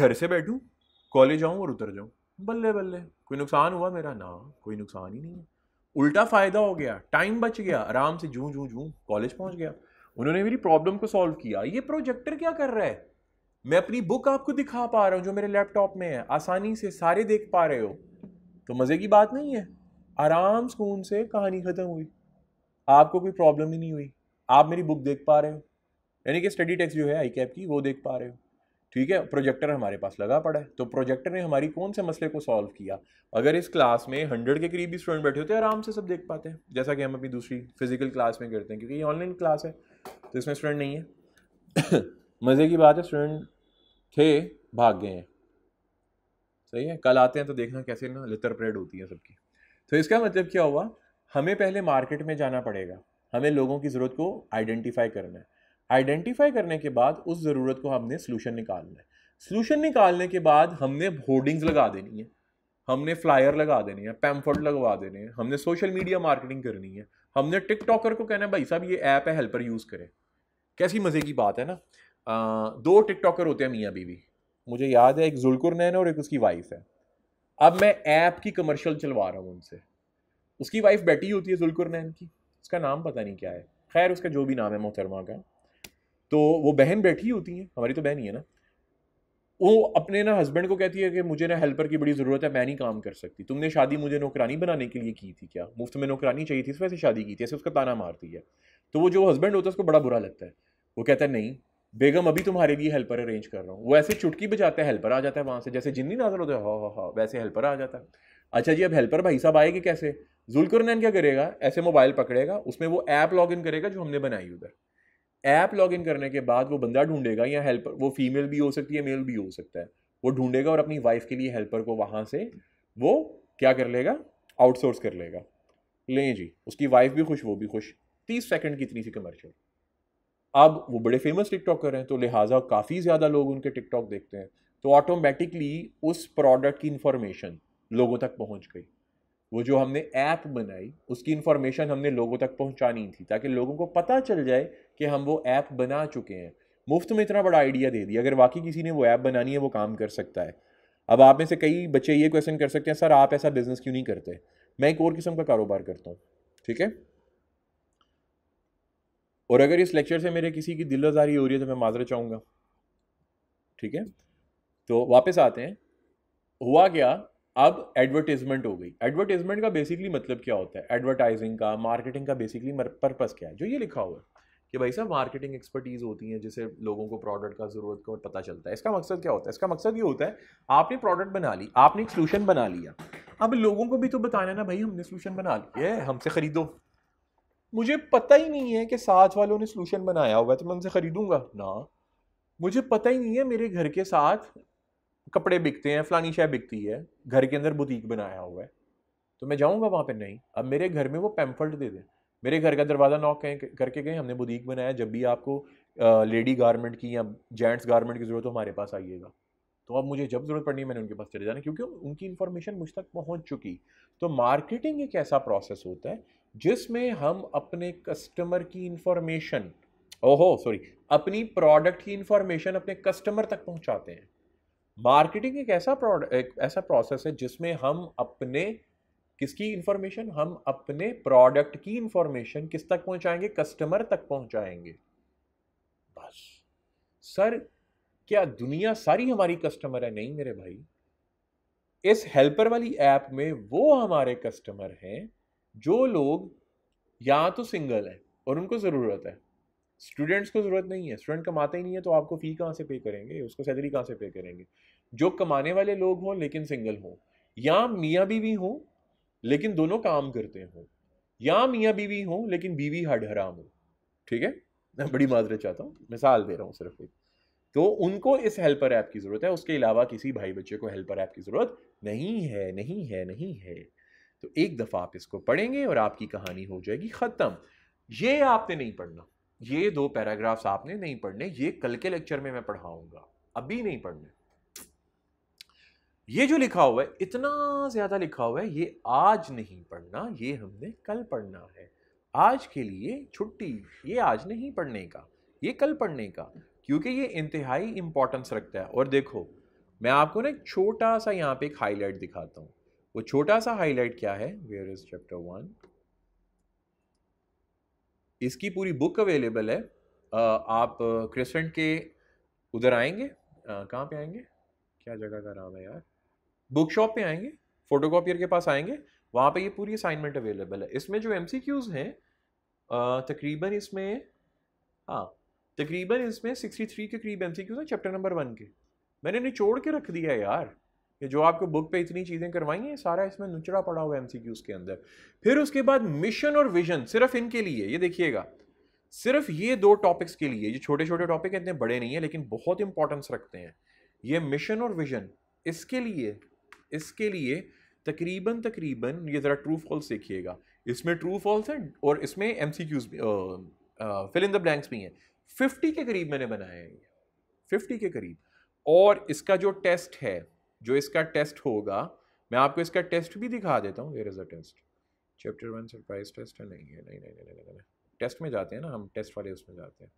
घर से बैठूं कॉलेज आऊँ और उतर जाऊँ बल्ले बल्ले कोई नुकसान हुआ मेरा ना कोई नुकसान ही नहीं है उल्टा फ़ायदा हो गया टाइम बच गया आराम से जूँ जूँ जूँ कॉलेज पहुँच गया उन्होंने मेरी प्रॉब्लम को सॉल्व किया ये प्रोजेक्टर क्या कर रहा है मैं अपनी बुक आपको दिखा पा रहा हूँ जो मेरे लैपटॉप में है आसानी से सारे देख पा रहे हो तो मज़े की बात नहीं है आराम सुकून से कहानी ख़त्म हुई आपको कोई प्रॉब्लम ही नहीं हुई आप मेरी बुक देख पा रहे हो यानी कि स्टडी टेक्स्ट जो है आई कैप की वो देख पा रहे हो ठीक है प्रोजेक्टर हमारे पास लगा पड़ा है तो प्रोजेक्टर ने हमारी कौन से मसले को सॉल्व किया अगर इस क्लास में हंड्रेड के करीब भी स्टूडेंट बैठे होते हैं आराम से सब देख पाते हैं जैसा कि हम अपनी दूसरी फिजिकल क्लास में करते हैं क्योंकि ये ऑनलाइन क्लास है तो इसमें स्टूडेंट नहीं है मज़े की बात है स्टूडेंट थे भाग गए हैं सही है कल आते हैं तो देखना कैसे ना लितर परेड होती है सबकी तो इसका मतलब क्या हुआ हमें पहले मार्केट में जाना पड़ेगा हमें लोगों की ज़रूरत को आइडेंटिफाई करना है आइडेंटिफाई करने के बाद उस ज़रूरत को हमने सोल्यूशन निकालना है सोल्यूशन निकालने के बाद हमने होर्डिंग्स लगा देनी है हमने फ्लायर लगा देने हैं पैम्फर्ट लगवा देने हैं हमने सोशल मीडिया मार्केटिंग करनी है हमने टिकटॉकर को कहना है भाई साहब ये ऐप है हेल्पर यूज़ करें कैसी मज़े की बात है ना आ, दो टिकटॉकर होते हैं मियाँ बीवी मुझे याद है एक जुलकुर नैन और एक उसकी वाइफ है अब मैं ऐप की कमर्शियल चलवा रहा हूँ उनसे उसकी वाइफ बैठी होती है जुलकुर नैन की उसका नाम पता नहीं क्या है खैर उसका जो भी नाम है मोहतरमा का तो वो बहन बैठी होती हैं हमारी तो बहन ही है ना वो अपने ना हस्बैंड को कहती है कि मुझे ना हेल्पर की बड़ी ज़रूरत है मैं नहीं काम कर सकती तुमने शादी मुझे नौकरानी बनाने के लिए की थी क्या मुफ्त में नौकरानी चाहिए थी इस तो वैसे शादी की थी ऐसे उसका ताना मारती है तो वो जो हस्बैंड होता है उसको बड़ा बुरा लगता है वो कहता है नहीं बेगम अभी तुम्हारे लिए हेल्पर अरेंज कर रहा हूँ वो ऐसे चुटकी बजाता है हेल्पर आ जाता है वहाँ से जैसे जिन्नी नाजर होते हैं हा हा हा वैसे हेल्पर आ जाता है अच्छा जी अब हेल्पर भाई साहब कि कैसे नैन क्या करेगा ऐसे मोबाइल पकड़ेगा उसमें वो ऐप लॉग इन करेगा जो हमने बनाई उधर ऐप लॉग इन करने के बाद वो बंदा ढूंढेगा या हेल्पर वो फीमेल भी हो सकती है मेल भी हो सकता है वो ढूंढेगा और अपनी वाइफ के लिए हेल्पर को वहाँ से वो क्या कर लेगा आउटसोर्स कर लेगा लें जी उसकी वाइफ भी खुश वो भी खुश तीस सेकेंड की इतनी सी कमर्शियल अब वो बड़े फेमस रहे हैं तो लिहाजा काफ़ी ज़्यादा लोग उनके टिकटॉक देखते हैं तो ऑटोमेटिकली उस प्रोडक्ट की इन्फॉर्मेशन लोगों तक पहुंच गई वो जो हमने ऐप बनाई उसकी इन्फॉर्मेशन हमने लोगों तक पहुंचानी थी ताकि लोगों को पता चल जाए कि हम वो ऐप बना चुके हैं मुफ्त में इतना बड़ा आइडिया दे दिया अगर वाकई किसी ने वो ऐप बनानी है वो काम कर सकता है अब आप में से कई बच्चे ये क्वेश्चन कर सकते हैं सर आप ऐसा बिजनेस क्यों नहीं करते मैं एक और किस्म का कारोबार करता हूँ ठीक है और अगर इस लेक्चर से मेरे किसी की दिल आजारी हो रही है तो मैं माजरा चाहूँगा ठीक है तो वापस आते हैं हुआ क्या अब एडवर्टीजमेंट हो गई एडवर्टीजमेंट का बेसिकली मतलब क्या होता है एडवर्टाइजिंग का मार्केटिंग का बेसिकली पर्पस क्या है जो ये लिखा हुआ है कि भाई साहब मार्केटिंग एक्सपर्टीज़ होती है जिसे लोगों को प्रोडक्ट का ज़रूरत को पता चलता है इसका मकसद क्या होता है इसका मकसद ये होता है आपने प्रोडक्ट बना ली आपने एक सोल्यूशन बना लिया अब लोगों को भी तो बताना ना भाई हमने सोल्यूशन बना लिया है हमसे ख़रीदो मुझे पता ही नहीं है कि साथ वालों ने सोल्यूशन बनाया हुआ है तो मैं उनसे ख़रीदूँगा ना मुझे पता ही नहीं है मेरे घर के साथ कपड़े बिकते हैं फलानी शय बिकती है घर के अंदर बुटीक बनाया हुआ है तो मैं जाऊँगा वहाँ पर नहीं अब मेरे घर में वो पैम्फल्ट दे दें मेरे घर का दरवाज़ा नॉक करके गए हमने बुदीक बनाया जब भी आपको लेडी गारमेंट की या जेंट्स गारमेंट की ज़रूरत हो हमारे पास आइएगा तो अब मुझे जब ज़रूरत पड़नी मैंने उनके पास चले जाना क्योंकि उनकी इन्फॉर्मेशन मुझ तक पहुँच चुकी तो मार्केटिंग एक ऐसा प्रोसेस होता है जिसमें हम अपने कस्टमर की इन्फॉर्मेशन ओहो सॉरी अपनी प्रोडक्ट की इन्फॉर्मेशन अपने कस्टमर तक पहुंचाते हैं मार्केटिंग एक ऐसा प्रोडक्ट ऐसा प्रोसेस है जिसमें हम अपने किसकी इंफॉर्मेशन हम अपने प्रोडक्ट की इंफॉर्मेशन किस तक पहुंचाएंगे कस्टमर तक पहुंचाएंगे बस सर क्या दुनिया सारी हमारी कस्टमर है नहीं मेरे भाई इस हेल्पर वाली ऐप में वो हमारे कस्टमर हैं जो लोग या तो सिंगल हैं और उनको ज़रूरत है स्टूडेंट्स को ज़रूरत नहीं है स्टूडेंट कमाते ही नहीं है तो आपको फ़ी कहाँ से पे करेंगे उसको सैलरी कहाँ से पे करेंगे जो कमाने वाले लोग हों लेकिन सिंगल हों या मियाँ भी हों लेकिन दोनों काम करते हों या मियाँ बीवी हों लेकिन बीवी हड हराम हो ठीक है मैं बड़ी माजरत चाहता हूँ मिसाल दे रहा हूँ सिर्फ एक तो उनको इस हेल्पर ऐप की ज़रूरत है उसके अलावा किसी भाई बच्चे को हेल्पर ऐप की ज़रूरत नहीं है नहीं है नहीं है तो एक दफ़ा आप इसको पढ़ेंगे और आपकी कहानी हो जाएगी ख़त्म ये आपने नहीं पढ़ना ये दो पैराग्राफ्स आपने नहीं पढ़ने ये कल के लेक्चर में मैं पढ़ाऊँगा अभी नहीं पढ़ने ये जो लिखा हुआ है इतना ज़्यादा लिखा हुआ है ये आज नहीं पढ़ना ये हमने कल पढ़ना है आज के लिए छुट्टी ये आज नहीं पढ़ने का ये कल पढ़ने का क्योंकि ये इंतहाई इम्पोर्टेंस रखता है और देखो मैं आपको ना छोटा सा यहाँ पे एक हाईलाइट दिखाता हूँ वो छोटा सा हाईलाइट क्या है वेयर इज चैप्टर वन इसकी पूरी बुक अवेलेबल है आप क्रिसेंट के उधर आएंगे कहाँ पे आएंगे क्या जगह का नाम है यार बुक शॉप पे आएंगे फोटो कॉपियर के पास आएंगे वहाँ पे ये पूरी असाइनमेंट अवेलेबल है इसमें जो एम हैं तकरीबन इसमें हाँ तकरीबन इसमें सिक्सटी थ्री के करीब एम सी क्यूज हैं चैप्टर नंबर वन के मैंने निचोड़ के रख दिया यार कि जो आपको बुक पे इतनी चीज़ें करवाई हैं सारा इसमें नुचड़ा पड़ा हुआ है एम सी क्यूज के अंदर फिर उसके बाद मिशन और विजन सिर्फ इनके लिए ये देखिएगा सिर्फ ये दो टॉपिक्स के लिए ये छोटे छोटे टॉपिक इतने बड़े नहीं हैं लेकिन बहुत इंपॉर्टेंस रखते हैं ये मिशन और विजन इसके लिए इसके लिए तकरीबन तकरीबन ये ज़रा ट्रू फॉल्स देखिएगा इसमें ट्रू फॉल्स हैं और इसमें M C Qs fill in the blanks भी हैं फिफ्टी के करीब मैंने बनाए हैं फिफ्टी के करीब और इसका जो टेस्ट है जो इसका टेस्ट होगा मैं आपको इसका टेस्ट भी दिखा देता हूँ there is a test chapter one surprise test है नहीं है नहीं नहीं नहीं नहीं नहीं टेस्ट में जाते हैं ना हम टेस्ट वाले उसमें जाते हैं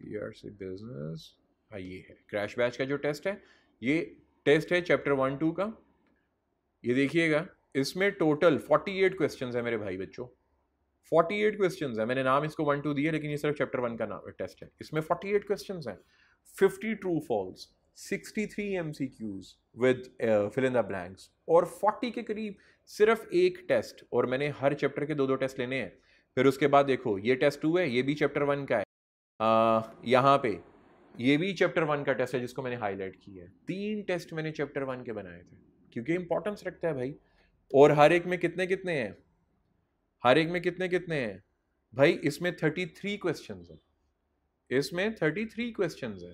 पी आर सी बिजनेस हाँ ये है क्रैश बैच का जो टेस्ट है ये टेस्ट है चैप्टर वन टू का ये देखिएगा इसमें टोटल 48 क्वेश्चन है मेरे भाई बच्चों 48 क्वेश्चन है मैंने नाम इसको वन टू दिया लेकिन ये सिर्फ चैप्टर वन का नाम टेस्ट है इसमें 48 क्वेश्चन हैं 50 true false 63 MCQs with fill in the blanks और 40 के करीब सिर्फ एक टेस्ट और मैंने हर चैप्टर के दो दो टेस्ट लेने हैं फिर उसके बाद देखो ये टेस्ट टू है ये भी चैप्टर वन का है यहाँ पे ये भी चैप्टर वन का टेस्ट है जिसको मैंने हाईलाइट किया है तीन टेस्ट मैंने चैप्टर वन के बनाए थे क्योंकि इंपॉर्टेंस रखता है भाई और हर एक में कितने कितने हैं हर एक में कितने कितने हैं भाई इसमें थर्टी थ्री क्वेश्चन है इसमें थर्टी थ्री क्वेश्चन है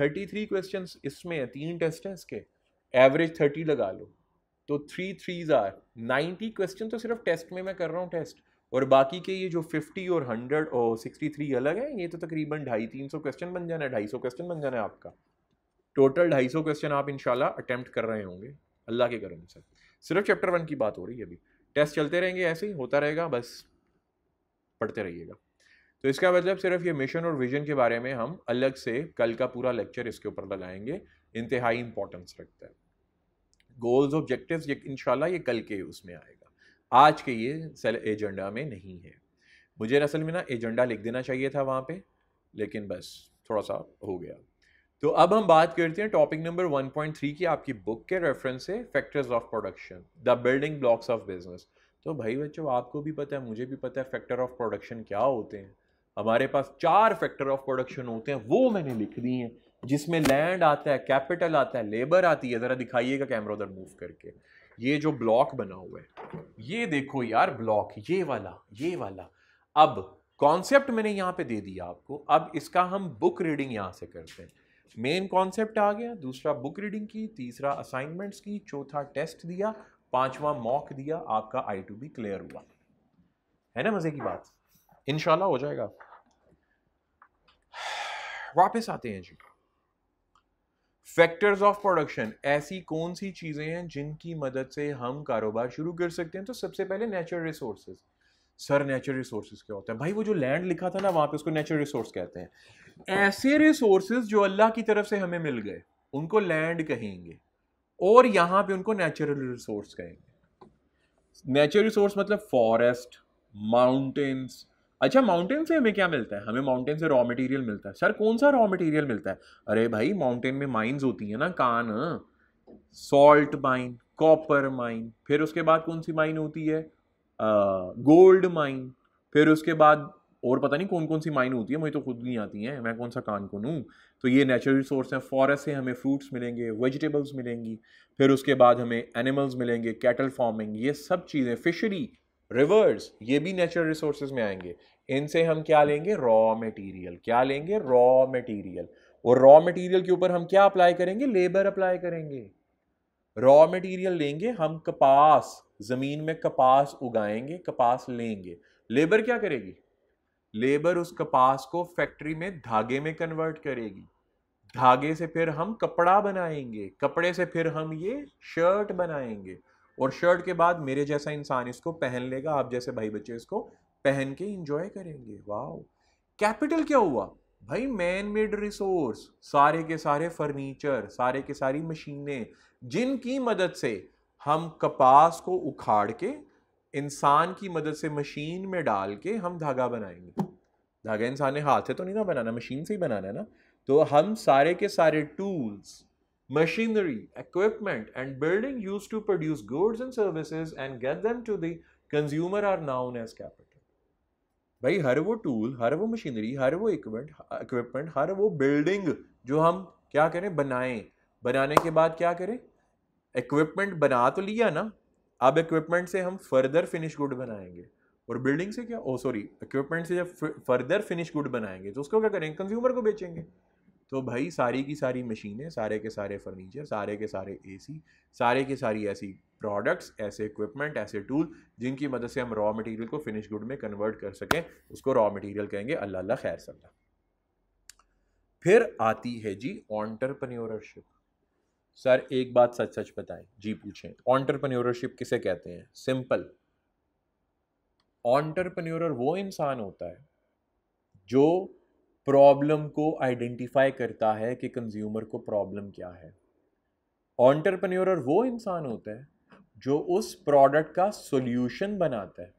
थर्टी थ्री क्वेश्चन इसमें है तीन टेस्ट हैं इसके एवरेज थर्टी लगा लो तो three threes are ninety question तो सिर्फ टेस्ट में मैं कर रहा हूँ टेस्ट और बाकी के ये जो फिफ्टी और हंड्रेड और सिक्सटी थ्री अलग है ये तो तकरीबन ढाई तीन सौ क्वेश्चन बन जाना है ढाई सौ क्वेश्चन बन जाना है आपका टोटल ढाई सौ क्वेश्चन आप इनशाला अटैम्प्ट कर रहे होंगे अल्लाह के करम से सिर्फ चैप्टर वन की बात हो रही है अभी टेस्ट चलते रहेंगे ऐसे ही होता रहेगा बस पढ़ते रहिएगा तो इसका मतलब सिर्फ ये मिशन और विजन के बारे में हम अलग से कल का पूरा लेक्चर इसके ऊपर लगाएंगे इंतहाई इंपॉर्टेंस रखता है गोल्स ऑब्जेक्टिव्स ये इनशाला ये कल के उसमें आएगा आज के ये सेल एजेंडा में नहीं है मुझे असल में ना एजेंडा लिख देना चाहिए था वहाँ पे लेकिन बस थोड़ा सा हो गया तो अब हम बात करते हैं टॉपिक नंबर 1.3 की आपकी बुक के रेफरेंस से factors of production the building blocks of business तो भाई बच्चों आपको भी पता है मुझे भी पता है फैक्टर ऑफ प्रोडक्शन क्या होते हैं हमारे पास चार फैक्टर ऑफ प्रोडक्शन होते हैं वो मैंने लिख दी हैं जिसमें लैंड आता है कैपिटल आता है लेबर आती है ज़रा दिखाइएगा कैमरा उधर मूव करके ये जो ब्लॉक बना हुआ है ये देखो यार ब्लॉक ये वाला ये वाला अब कॉन्सेप्ट मैंने यहाँ पे दे दिया आपको अब इसका हम बुक रीडिंग यहाँ से करते हैं मेन कॉन्सेप्ट आ गया दूसरा बुक रीडिंग की तीसरा असाइनमेंट्स की चौथा टेस्ट दिया पांचवा मॉक दिया आपका आई टू बी क्लियर हुआ है ना मज़े की बात इनशाला हो जाएगा वापस आते हैं जी फैक्टर्स ऑफ प्रोडक्शन ऐसी कौन सी चीज़ें हैं जिनकी मदद से हम कारोबार शुरू कर सकते हैं तो सबसे पहले natural resources sir natural resources क्या होता है भाई वो जो लैंड लिखा था ना वहाँ पे उसको नेचुरल रिसोर्स कहते हैं हाँ। ऐसे रिसोर्सेज जो अल्लाह की तरफ से हमें मिल गए उनको लैंड कहेंगे और यहाँ पे उनको नेचुरल रिसोर्स कहेंगे नेचुरल रिसोर्स मतलब फॉरेस्ट माउंटेन्स अच्छा माउंटेन से हमें क्या मिलता है हमें माउंटेन से रॉ मटेरियल मिलता है सर कौन सा रॉ मटेरियल मिलता है अरे भाई माउंटेन में माइंस होती है ना कान सॉल्ट माइन कॉपर माइन फिर उसके बाद कौन सी माइन होती है गोल्ड माइन फिर उसके बाद और पता नहीं कौन कौन सी माइन होती है मुझे तो खुद नहीं आती हैं मैं कौन सा कान कौन हूँ तो ये नेचुरल रिसोर्स हैं फॉरेस्ट से हमें फ्रूट्स मिलेंगे वेजिटेबल्स मिलेंगी फिर उसके बाद हमें एनिमल्स मिलेंगे कैटल फार्मिंग ये सब चीज़ें फिशरी रिवर्स ये भी नेचुरल रिसोर्स में आएंगे इनसे हम क्या लेंगे रॉ मटेरियल क्या लेंगे रॉ मटेरियल और रॉ मटेरियल के ऊपर हम क्या अप्लाई करेंगे लेबर अप्लाई करेंगे रॉ मटेरियल लेंगे हम कपास ज़मीन में कपास उगाएंगे कपास लेंगे लेबर क्या करेगी लेबर उस कपास को फैक्ट्री में धागे में कन्वर्ट करेगी धागे से फिर हम कपड़ा बनाएंगे कपड़े से फिर हम ये शर्ट बनाएंगे और शर्ट के बाद मेरे जैसा इंसान इसको पहन लेगा आप जैसे भाई बच्चे इसको पहन के इंजॉय करेंगे वाह कैपिटल क्या हुआ भाई मैन मेड रिसोर्स सारे के सारे फर्नीचर सारे के सारी मशीनें जिनकी मदद से हम कपास को उखाड़ के इंसान की मदद से मशीन में डाल के हम धागा बनाएंगे धागा इंसान ने हाथ से तो नहीं ना बनाना मशीन से ही बनाना है ना तो हम सारे के सारे tools machinery equipment and building use to produce goods and services and get them to the consumer are known as capital भाई हर वो टूल हर वो मशीनरी हर वो इक्विपमेंट इक्विपमेंट हर वो बिल्डिंग जो हम क्या करें बनाएं बनाने के बाद क्या करें इक्विपमेंट बना तो लिया ना अब इक्विपमेंट से हम फर्दर फिनिश गुड बनाएंगे और बिल्डिंग से क्या ओ सॉरी इक्विपमेंट से जब फर्दर फिनिश गुड बनाएंगे तो उसको क्या करेंगे कंज्यूमर को बेचेंगे तो भाई सारी की सारी मशीनें सारे के सारे फर्नीचर सारे के सारे ए सारे के सारी ऐसी प्रोडक्ट्स ऐसे इक्विपमेंट ऐसे टूल जिनकी मदद से हम रॉ मटेरियल को फिनिश गुड में कन्वर्ट कर सकें उसको रॉ मटेरियल कहेंगे अल्लाह अल्लाह खैर सल्ला फिर आती है जी ऑन्टरप्रन्योरशिप सर एक बात सच सच बताएं जी पूछें ऑन्टरप्रन्योरशिप किसे कहते हैं सिंपल ऑन्टरप्रन्योर वो इंसान होता है जो प्रॉब्लम को आइडेंटिफाई करता है कि कंज्यूमर को प्रॉब्लम क्या है ऑन्टरप्रन्योर वो इंसान होता है जो उस प्रोडक्ट का सोल्यूशन बनाता है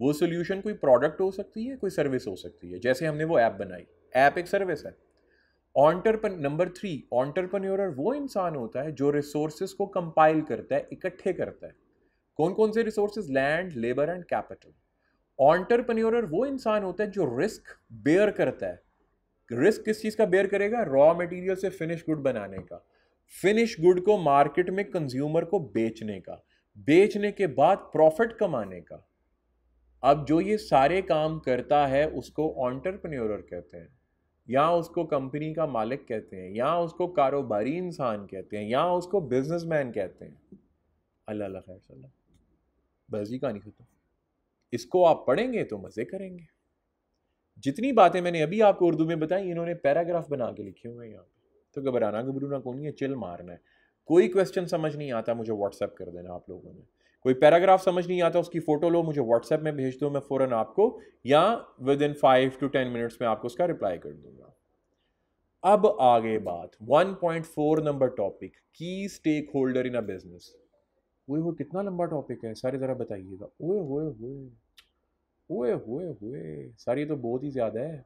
वो सोल्यूशन कोई प्रोडक्ट हो सकती है कोई सर्विस हो सकती है जैसे हमने वो ऐप बनाई ऐप एक सर्विस है ऑन्टरपन नंबर थ्री ऑन्टरप्रन्योर वो इंसान होता है जो रिसोर्सेज को कंपाइल करता है इकट्ठे करता है कौन कौन से resources land labour and capital entrepreneur वो इंसान होता है जो रिस्क बेयर करता है रिस्क किस चीज़ का बेयर करेगा रॉ मटेरियल से फिनिश गुड बनाने का फिनिश गुड को मार्केट में कंज्यूमर को बेचने का बेचने के बाद प्रॉफिट कमाने का अब जो ये सारे काम करता है उसको ऑन्टरप्रन्योर कहते हैं या उसको कंपनी का मालिक कहते हैं या उसको कारोबारी इंसान कहते हैं या उसको बिजनेसमैन कहते हैं अल्लाह अल्लाह खैर सल्ला बस जी कहानी खत्म इसको आप पढ़ेंगे तो मज़े करेंगे जितनी बातें मैंने अभी आपको उर्दू में बताई इन्होंने पैराग्राफ बना के लिखे हुए हैं यहाँ पर तो घबराना घबरूना कौन है चिल मारना है कोई क्वेश्चन समझ नहीं आता मुझे व्हाट्सएप कर देना आप लोगों ने कोई पैराग्राफ समझ नहीं आता उसकी फ़ोटो लो मुझे व्हाट्सएप में भेज दो मैं फ़ौरन आपको या within five to ten minutes में आपको उसका रिप्लाई कर दूंगा अब आगे बात 1.4 नंबर टॉपिक की stakeholder in a business वो वो कितना लंबा टॉपिक है सारे ज़रा बताइएगा ओए होए हुए ओए होए हुए सर ये तो बहुत ही ज़्यादा है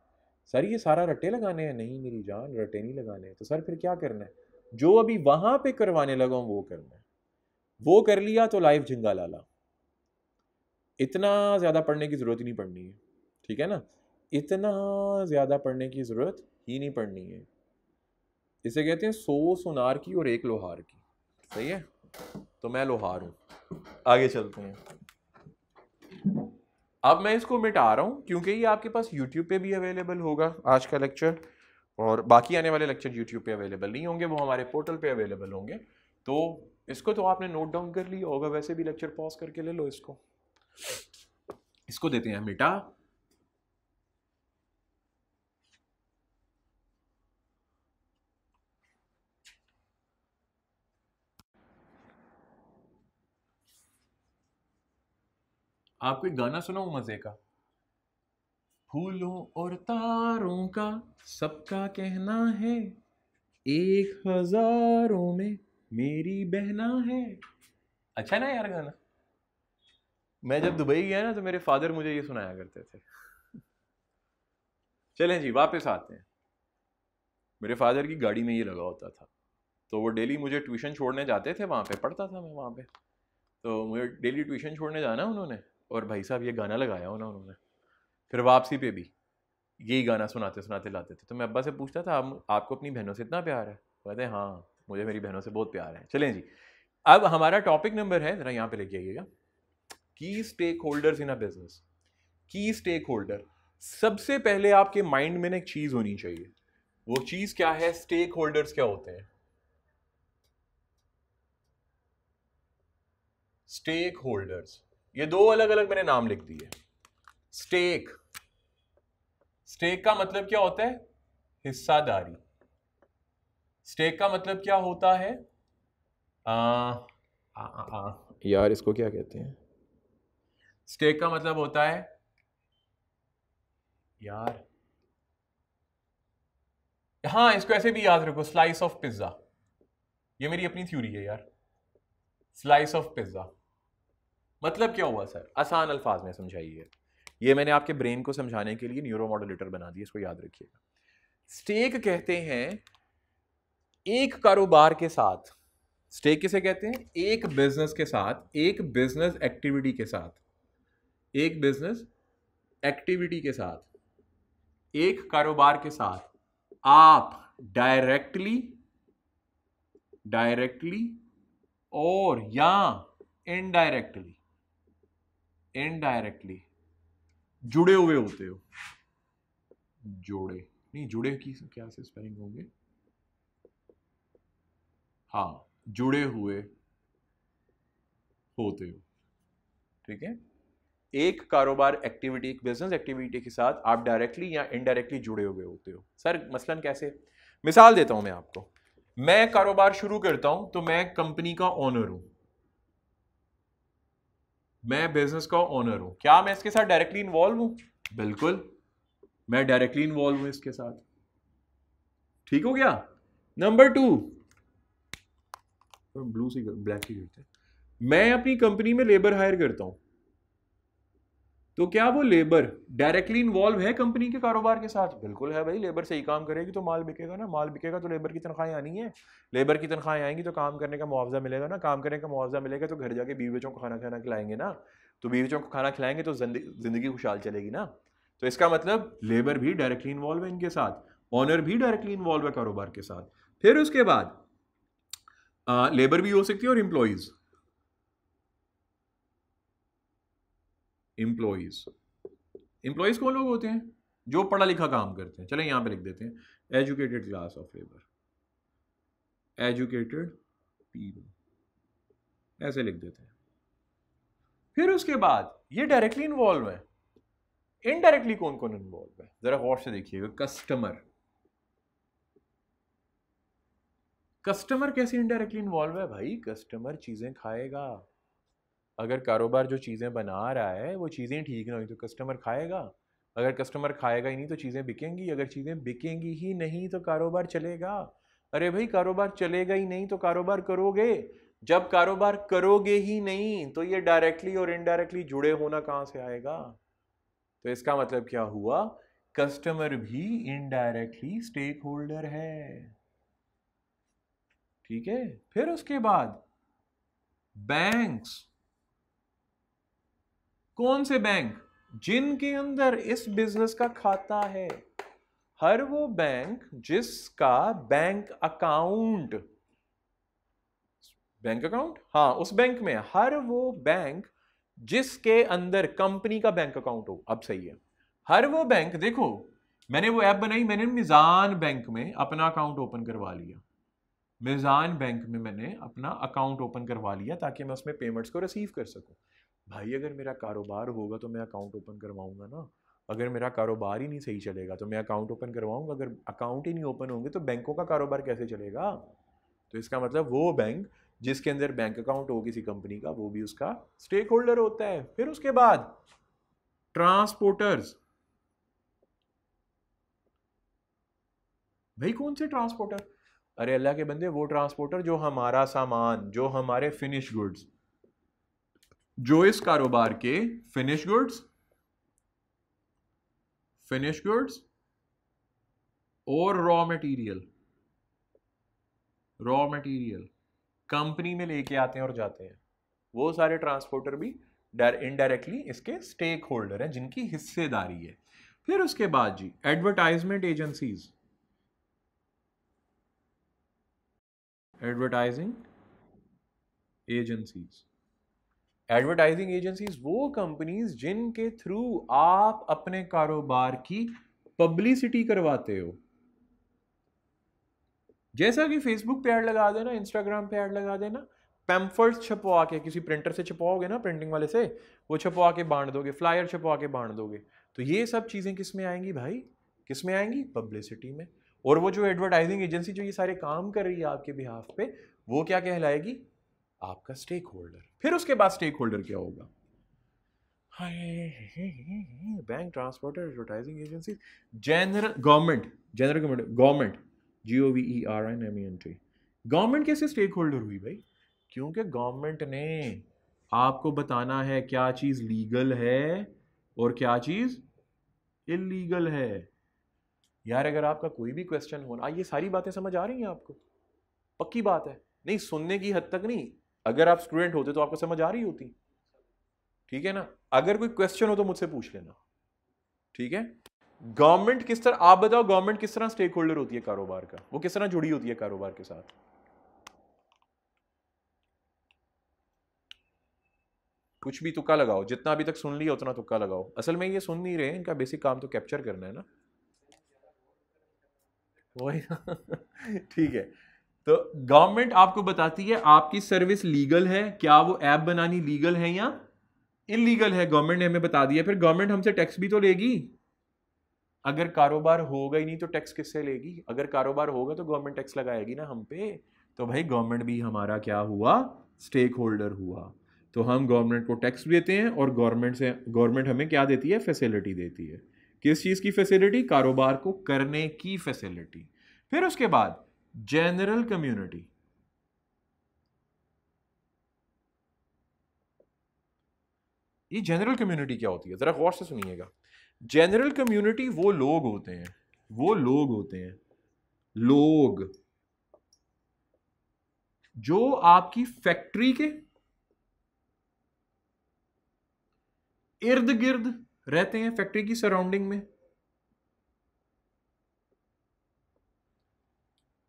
सर ये सारा रट्टे लगाने हैं नहीं मेरी जान रट्टे नहीं लगाने हैं तो सर फिर क्या करना है जो अभी वहाँ पे करवाने लगा हूँ वो करना है वो कर लिया तो लाइफ झिंगा लाला इतना ज़्यादा पढ़ने की ज़रूरत ही नहीं पड़नी है ठीक है ना इतना ज़्यादा पढ़ने की ज़रूरत ही नहीं पड़नी है इसे कहते हैं सो सुनार की और एक लोहार की सही है तो मैं लोहार हूँ आगे चलते हैं अब मैं इसको मिटा रहा हूँ क्योंकि ये आपके पास यूट्यूब पे भी अवेलेबल होगा आज का लेक्चर और बाकी आने वाले लेक्चर यूट्यूब पे अवेलेबल नहीं होंगे वो हमारे पोर्टल पे अवेलेबल होंगे तो इसको तो आपने नोट डाउन कर लिया होगा वैसे भी लेक्चर पॉज करके ले लो इसको इसको देते हैं बेटा आपको एक गाना सुनाऊ मजे का फूलों और तारों का सबका कहना है एक हजारों में मेरी बहना है अच्छा ना यार गाना मैं जब दुबई गया ना तो मेरे फादर मुझे ये सुनाया करते थे चलें जी वापस आते हैं मेरे फादर की गाड़ी में ये लगा होता था तो वो डेली मुझे ट्यूशन छोड़ने जाते थे वहाँ पे पढ़ता था मैं वहाँ पे तो मुझे डेली ट्यूशन छोड़ने जाना उन्होंने और भाई साहब ये गाना लगाया होना उन्होंने फिर वापसी पे भी यही गाना सुनाते सुनाते लाते थे तो मैं अब्बा से पूछता था आप, आपको अपनी बहनों से इतना प्यार है कहते हैं हाँ मुझे मेरी बहनों से बहुत प्यार है चलें जी अब हमारा टॉपिक नंबर है ज़रा यहाँ पे लिख जाइएगा की stakeholders in a business की स्टेक होल्डर सबसे पहले आपके माइंड में ना एक चीज़ होनी चाहिए वो चीज़ क्या है स्टेक होल्डर्स क्या होते हैं स्टेक होल्डर्स ये दो अलग अलग मैंने नाम लिख दिए स्टेक स्टेक का मतलब क्या होता है हिस्सादारी स्टेक का मतलब क्या होता है आ, आ, आ, यार इसको क्या कहते हैं स्टेक का मतलब होता है यार हाँ इसको ऐसे भी याद रखो स्लाइस ऑफ पिज्जा ये मेरी अपनी थ्योरी है यार स्लाइस ऑफ पिज्जा मतलब क्या हुआ सर आसान अल्फाज में समझाइए ये मैंने आपके ब्रेन को समझाने के लिए न्यूरो मॉडलेटर बना दिया इसको याद रखिएगा स्टेक कहते हैं एक कारोबार के साथ स्टे किसे कहते हैं एक बिजनेस के साथ एक बिजनेस एक्टिविटी के साथ एक बिजनेस एक्टिविटी के साथ एक कारोबार के साथ आप डायरेक्टली डायरेक्टली और या इनडायरेक्टली इनडायरेक्टली जुड़े हुए होते हो जोड़े नहीं जुड़े की क्या से स्पेलिंग होंगे हाँ जुड़े हुए होते हो ठीक है एक कारोबार एक्टिविटी एक बिजनेस एक्टिविटी के साथ आप डायरेक्टली या इनडायरेक्टली जुड़े हुए होते हो सर मसलन कैसे मिसाल देता हूं मैं आपको मैं कारोबार शुरू करता हूं तो मैं कंपनी का ओनर हूं मैं बिजनेस का ओनर हूं क्या मैं इसके साथ डायरेक्टली इन्वॉल्व हूं बिल्कुल मैं डायरेक्टली इन्वॉल्व हूं इसके साथ ठीक हो गया नंबर टू तो ब्लू से ब्लैक ही करते हैं मैं अपनी कंपनी में लेबर हायर करता हूँ तो क्या वो लेबर डायरेक्टली इन्वॉल्व है कंपनी के कारोबार के साथ बिल्कुल है भाई लेबर सही काम करेगी तो माल बिकेगा ना माल बिकेगा तो लेबर की तनख्वाहें आनी है लेबर की तनख्वाहें आएंगी तो काम करने का मुआवजा मिलेगा ना काम करने का मुआवजा मिलेगा तो घर जाके बीवी बच्चों को खाना खाना खिलाएंगे ना तो बीवी बच्चों को खाना खिलाएंगे तो जिंदगी खुशहाल चलेगी ना तो इसका मतलब लेबर भी डायरेक्टली इन्वॉल्व है इनके साथ ऑनर भी डायरेक्टली इन्वॉल्व है कारोबार के साथ फिर उसके बाद लेबर uh, भी हो सकती है और इंप्लॉइज इंप्लॉइज इंप्लॉइज कौन लोग होते हैं जो पढ़ा लिखा काम करते हैं चले यहां पे लिख देते हैं educated class of labour educated people ऐसे लिख देते हैं फिर उसके बाद ये डायरेक्टली इन्वॉल्व है इनडायरेक्टली कौन कौन इन्वॉल्व है ज़रा गौर से देखिएगा कस्टमर कस्टमर कैसे इनडायरेक्टली इन्वॉल्व है भाई कस्टमर चीज़ें खाएगा अगर कारोबार जो चीज़ें बना रहा है वो चीज़ें ठीक ना हुई तो कस्टमर खाएगा अगर कस्टमर खाएगा ही नहीं तो चीज़ें बिकेंगी अगर चीज़ें बिकेंगी ही नहीं तो कारोबार चलेगा अरे भाई कारोबार चलेगा ही नहीं तो कारोबार करोगे जब कारोबार करोगे ही नहीं तो ये डायरेक्टली और इनडायरेक्टली जुड़े होना कहाँ से आएगा तो इसका मतलब क्या हुआ कस्टमर भी इनडायरेक्टली स्टेक होल्डर है ठीक है फिर उसके बाद बैंक्स कौन से बैंक जिनके अंदर इस बिजनेस का खाता है हर वो बैंक जिसका बैंक अकाउंट बैंक अकाउंट हाँ उस बैंक में हर वो बैंक जिसके अंदर कंपनी का बैंक अकाउंट हो अब सही है हर वो बैंक देखो मैंने वो ऐप बनाई मैंने मिजान बैंक में अपना अकाउंट ओपन करवा लिया मिजान बैंक में मैंने अपना अकाउंट ओपन करवा लिया ताकि मैं उसमें पेमेंट्स को रिसीव कर सकूं भाई अगर मेरा कारोबार होगा तो मैं अकाउंट ओपन करवाऊंगा ना अगर मेरा कारोबार ही नहीं सही चलेगा तो मैं अकाउंट ओपन करवाऊंगा अगर अकाउंट ही नहीं ओपन होंगे तो बैंकों का कारोबार कैसे चलेगा तो इसका मतलब वो बैंक जिसके अंदर बैंक अकाउंट हो किसी कंपनी का वो भी उसका स्टेक होल्डर होता है फिर उसके बाद ट्रांसपोर्टर्स भाई कौन से ट्रांसपोर्टर अरे अल्लाह के बंदे वो ट्रांसपोर्टर जो हमारा सामान जो हमारे फिनिश गुड्स जो इस कारोबार के फिनिश गुड्स फिनिश गुड्स और raw material raw material company में लेके आते हैं और जाते हैं वो सारे ट्रांसपोर्टर भी इनडायरेक्टली इसके स्टेक होल्डर हैं जिनकी हिस्सेदारी है फिर उसके बाद जी advertisement agencies advertising agencies advertising agencies वो कंपनीज जिनके थ्रू आप अपने कारोबार की पब्लिसिटी करवाते हो जैसा कि फेसबुक पे ऐड लगा देना इंस्टाग्राम पे ऐड लगा देना पैम्फर्ट्स छपवा के किसी प्रिंटर से छपवाओगे ना प्रिंटिंग वाले से वो छपवा के बांट दोगे फ्लायर छपवा के बांट दोगे तो ये सब चीज़ें किस में आएंगी भाई किस में आएंगी पब्लिसिटी में और वो जो एडवर्टाइजिंग एजेंसी जो ये सारे काम कर रही है आपके बिहाफ पे वो क्या कहलाएगी आपका स्टेक होल्डर फिर उसके बाद स्टेक होल्डर क्या होगा bank transporter advertising agency general government general government government G O V E R N M N T government कैसे स्टेक होल्डर हुई भाई क्योंकि गवर्नमेंट ने आपको बताना है क्या चीज़ लीगल है और क्या चीज़ इलीगल है यार अगर आपका कोई भी क्वेश्चन हो ना ये सारी बातें समझ आ रही हैं आपको पक्की बात है नहीं सुनने की हद तक नहीं अगर आप स्टूडेंट होते तो आपको समझ आ रही होती ठीक है ना अगर कोई क्वेश्चन हो तो मुझसे पूछ लेना ठीक है गवर्नमेंट किस तरह आप बताओ गवर्नमेंट किस तरह स्टेक होल्डर होती है कारोबार का वो किस तरह जुड़ी होती है कारोबार के साथ कुछ भी तुक्का लगाओ जितना अभी तक सुन लिया उतना तुक्का लगाओ असल में ये सुन नहीं रहे इनका बेसिक काम तो कैप्चर करना है ना वही ठीक है तो गवर्नमेंट आपको बताती है आपकी सर्विस लीगल है क्या वो ऐप बनानी लीगल है या इलीगल है गवर्नमेंट ने हमें बता दिया फिर गवर्नमेंट हमसे टैक्स भी तो लेगी अगर कारोबार होगा ही नहीं तो टैक्स किससे लेगी अगर कारोबार होगा तो गवर्नमेंट टैक्स लगाएगी ना हम पे तो भाई गवर्नमेंट भी हमारा क्या हुआ स्टेक होल्डर हुआ तो हम गवर्नमेंट को टैक्स देते हैं और गवर्नमेंट से गवर्नमेंट हमें क्या देती है फैसिलिटी देती है किस चीज़ की फैसिलिटी कारोबार को करने की फैसिलिटी फिर उसके बाद जनरल कम्युनिटी ये जनरल कम्युनिटी क्या होती है ज़रा गौर से सुनिएगा जनरल कम्युनिटी वो लोग होते हैं वो लोग होते हैं लोग जो आपकी फैक्ट्री के इर्द गिर्द रहते हैं फैक्ट्री की सराउंडिंग में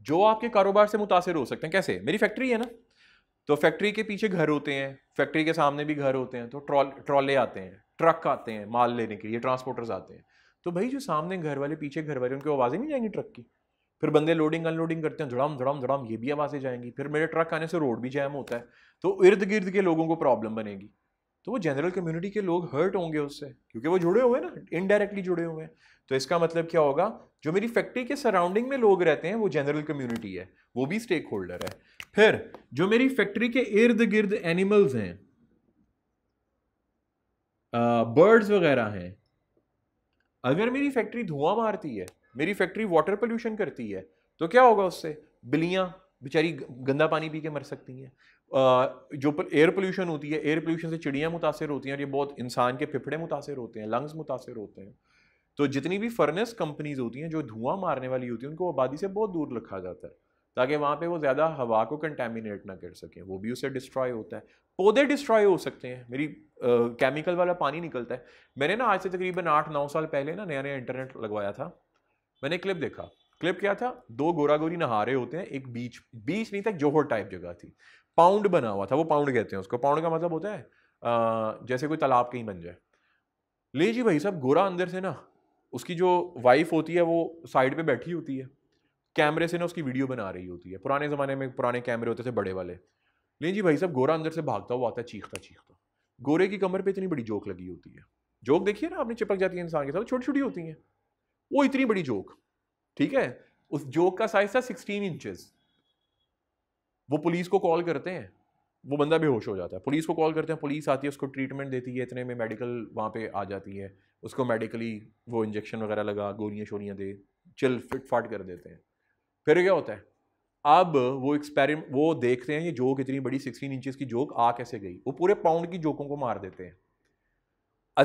जो आपके कारोबार से मुतासर हो सकते हैं कैसे मेरी फैक्ट्री है ना तो फैक्ट्री के पीछे घर होते हैं फैक्ट्री के सामने भी घर होते हैं तो ट्रॉल ट्रॉले आते हैं ट्रक आते हैं माल लेने के लिए ट्रांसपोर्टर्स आते हैं तो भाई जो सामने घर वाले पीछे घर वाले उनकी आवाज़ें नहीं जाएंगी ट्रक की फिर बंदे लोडिंग अनलोडिंग करते हैं धड़ाम धड़ाम धड़ाम ये भी आवाज़ें जाएंगी फिर मेरे ट्रक आने से रोड भी जैम होता है तो इर्द गिर्द के लोगों को प्रॉब्लम बनेगी तो वो जनरल कम्युनिटी के लोग हर्ट होंगे उससे क्योंकि वो जुड़े हुए हैं ना इनडायरेक्टली जुड़े हुए हैं तो इसका मतलब क्या होगा जो मेरी फैक्ट्री के सराउंडिंग में लोग रहते हैं वो जनरल कम्युनिटी है वो भी स्टेक होल्डर है फिर जो मेरी फैक्ट्री के इर्द गिर्द एनिमल्स हैं बर्ड्स वगैरह हैं अगर मेरी फैक्ट्री धुआं मारती है मेरी फैक्ट्री वाटर पोल्यूशन करती है तो क्या होगा उससे बिल्लियाँ बेचारी गंदा पानी पी के मर सकती हैं जो एयर पोल्यूशन होती है एयर पोल्यूशन से चिड़ियाँ मुतासर होती हैं और ये बहुत इंसान के फिफड़े मुतासर होते हैं लंग्स मुतासर होते हैं तो जितनी भी फर्नेस कंपनीज होती हैं जो धुआं मारने वाली होती हैं उनको आबादी से बहुत दूर रखा जाता है ताकि वहाँ पे वो ज़्यादा हवा को कंटेमिनेट ना कर सकें वो भी उससे डिस्ट्रॉय होता है पौधे डिस्ट्रॉय हो सकते हैं मेरी केमिकल वाला पानी निकलता है मैंने ना आज से तकरीबन आठ नौ साल पहले ना नया नया इंटरनेट लगवाया था मैंने क्लिप देखा क्लिप क्या था दो गोरा गोरी नहा रहे होते हैं एक बीच बीच नहीं था जोहर टाइप जगह थी पाउंड बना हुआ था वो पाउंड कहते हैं उसको पाउंड का मतलब होता है आ, जैसे कोई तालाब कहीं बन जाए ले जी भाई साहब गोरा अंदर से ना उसकी जो वाइफ होती है वो साइड पे बैठी होती है कैमरे से ना उसकी वीडियो बना रही होती है पुराने ज़माने में पुराने कैमरे होते थे बड़े वाले ले जी भाई साहब गोरा अंदर से भागता हुआ आता है चीखता चीखता गोरे की कमर पर इतनी बड़ी जोक लगी होती है जोक देखिए ना आपने चिपक जाती है इंसान के साथ छोटी छोटी होती हैं वो इतनी बड़ी जोक ठीक है उस जोक का साइज था सिक्सटीन इंचज़ वो पुलिस को कॉल करते हैं वो बंदा बेहोश हो जाता है पुलिस को कॉल करते हैं पुलिस आती है उसको ट्रीटमेंट देती है इतने में मेडिकल वहाँ पे आ जाती है उसको मेडिकली वो इंजेक्शन वगैरह लगा गोलियाँ शोलियाँ दे चिल फिट फाट कर देते हैं फिर क्या होता है अब वो एक्सपेरिम वो देखते हैं ये जोक इतनी बड़ी सिक्सटीन इंचज़ की जोक आ कैसे गई वो पूरे पाउंड की जोकों को मार देते हैं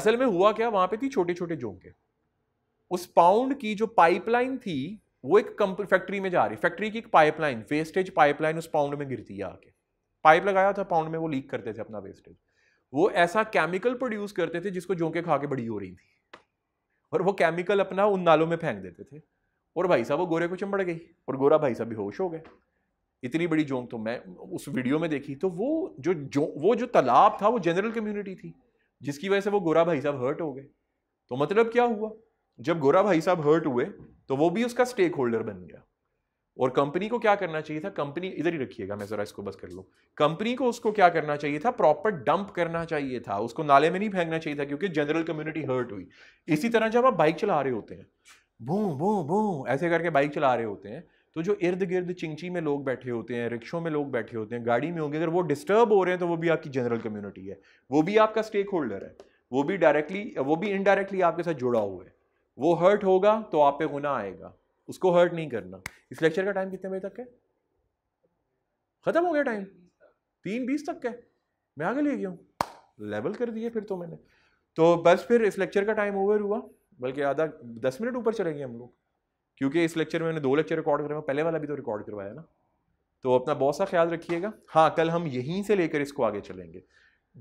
असल में हुआ क्या वहाँ पे थी छोटे छोटे जोंके उस पाउंड की जो पाइपलाइन थी वो एक कंपनी फैक्ट्री में जा रही फैक्ट्री की एक पाइपलाइन वेस्टेज पाइपलाइन उस पाउंड में गिरती है आके पाइप लगाया था पाउंड में वो लीक करते थे अपना वेस्टेज वो ऐसा केमिकल प्रोड्यूस करते थे जिसको जोंके खा के बड़ी हो रही थी और वो केमिकल अपना उन नालों में फेंक देते थे और भाई साहब वो गोरे को चंबड़ गई और गोरा भाई साहब बेहोश हो गए इतनी बड़ी जोंक तो मैं उस वीडियो में देखी तो वो जो जो वो जो तालाब था वो जनरल कम्युनिटी थी जिसकी वजह से वो गोरा भाई साहब हर्ट हो गए तो मतलब क्या हुआ जब गोरा भाई साहब हर्ट हुए तो वो भी उसका स्टेक होल्डर बन गया और कंपनी को क्या करना चाहिए था कंपनी इधर ही रखिएगा मैं जरा इसको बस कर लू कंपनी को उसको क्या करना चाहिए था प्रॉपर डंप करना चाहिए था उसको नाले में नहीं फेंकना चाहिए था क्योंकि जनरल कम्युनिटी हर्ट हुई इसी तरह जब आप बाइक चला रहे होते हैं भू भू भू ऐसे करके बाइक चला रहे होते हैं तो जो इर्द गिर्द चिंची में लोग बैठे होते हैं रिक्शों में लोग बैठे होते हैं गाड़ी में होंगे अगर वो डिस्टर्ब हो रहे हैं तो वो भी आपकी जनरल कम्युनिटी है वो भी आपका स्टेक होल्डर है वो भी डायरेक्टली वो भी इनडायरेक्टली आपके साथ जुड़ा हुआ है वो हर्ट होगा तो आप पे गुना आएगा उसको हर्ट नहीं करना इस लेक्चर का टाइम कितने बजे तक है ख़त्म हो गया टाइम तीन बीस तक है मैं आगे ले गया हूँ लेवल कर दिए फिर तो मैंने तो बस फिर इस लेक्चर का टाइम ओवर हुआ बल्कि आधा दस मिनट ऊपर चले गए हम लोग क्योंकि इस लेक्चर में मैंने दो लेक्चर रिकॉर्ड करवाए पहले वाला भी तो रिकॉर्ड करवाया ना तो अपना बहुत सा ख्याल रखिएगा हाँ कल हम यहीं से लेकर इसको आगे चलेंगे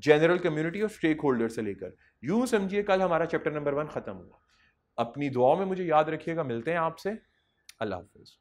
जनरल कम्युनिटी और स्टेक होल्डर से लेकर यूं समझिए कल हमारा चैप्टर नंबर वन ख़त्म हुआ अपनी दुआ में मुझे याद रखिएगा मिलते हैं आपसे अल्लाह हाफिज़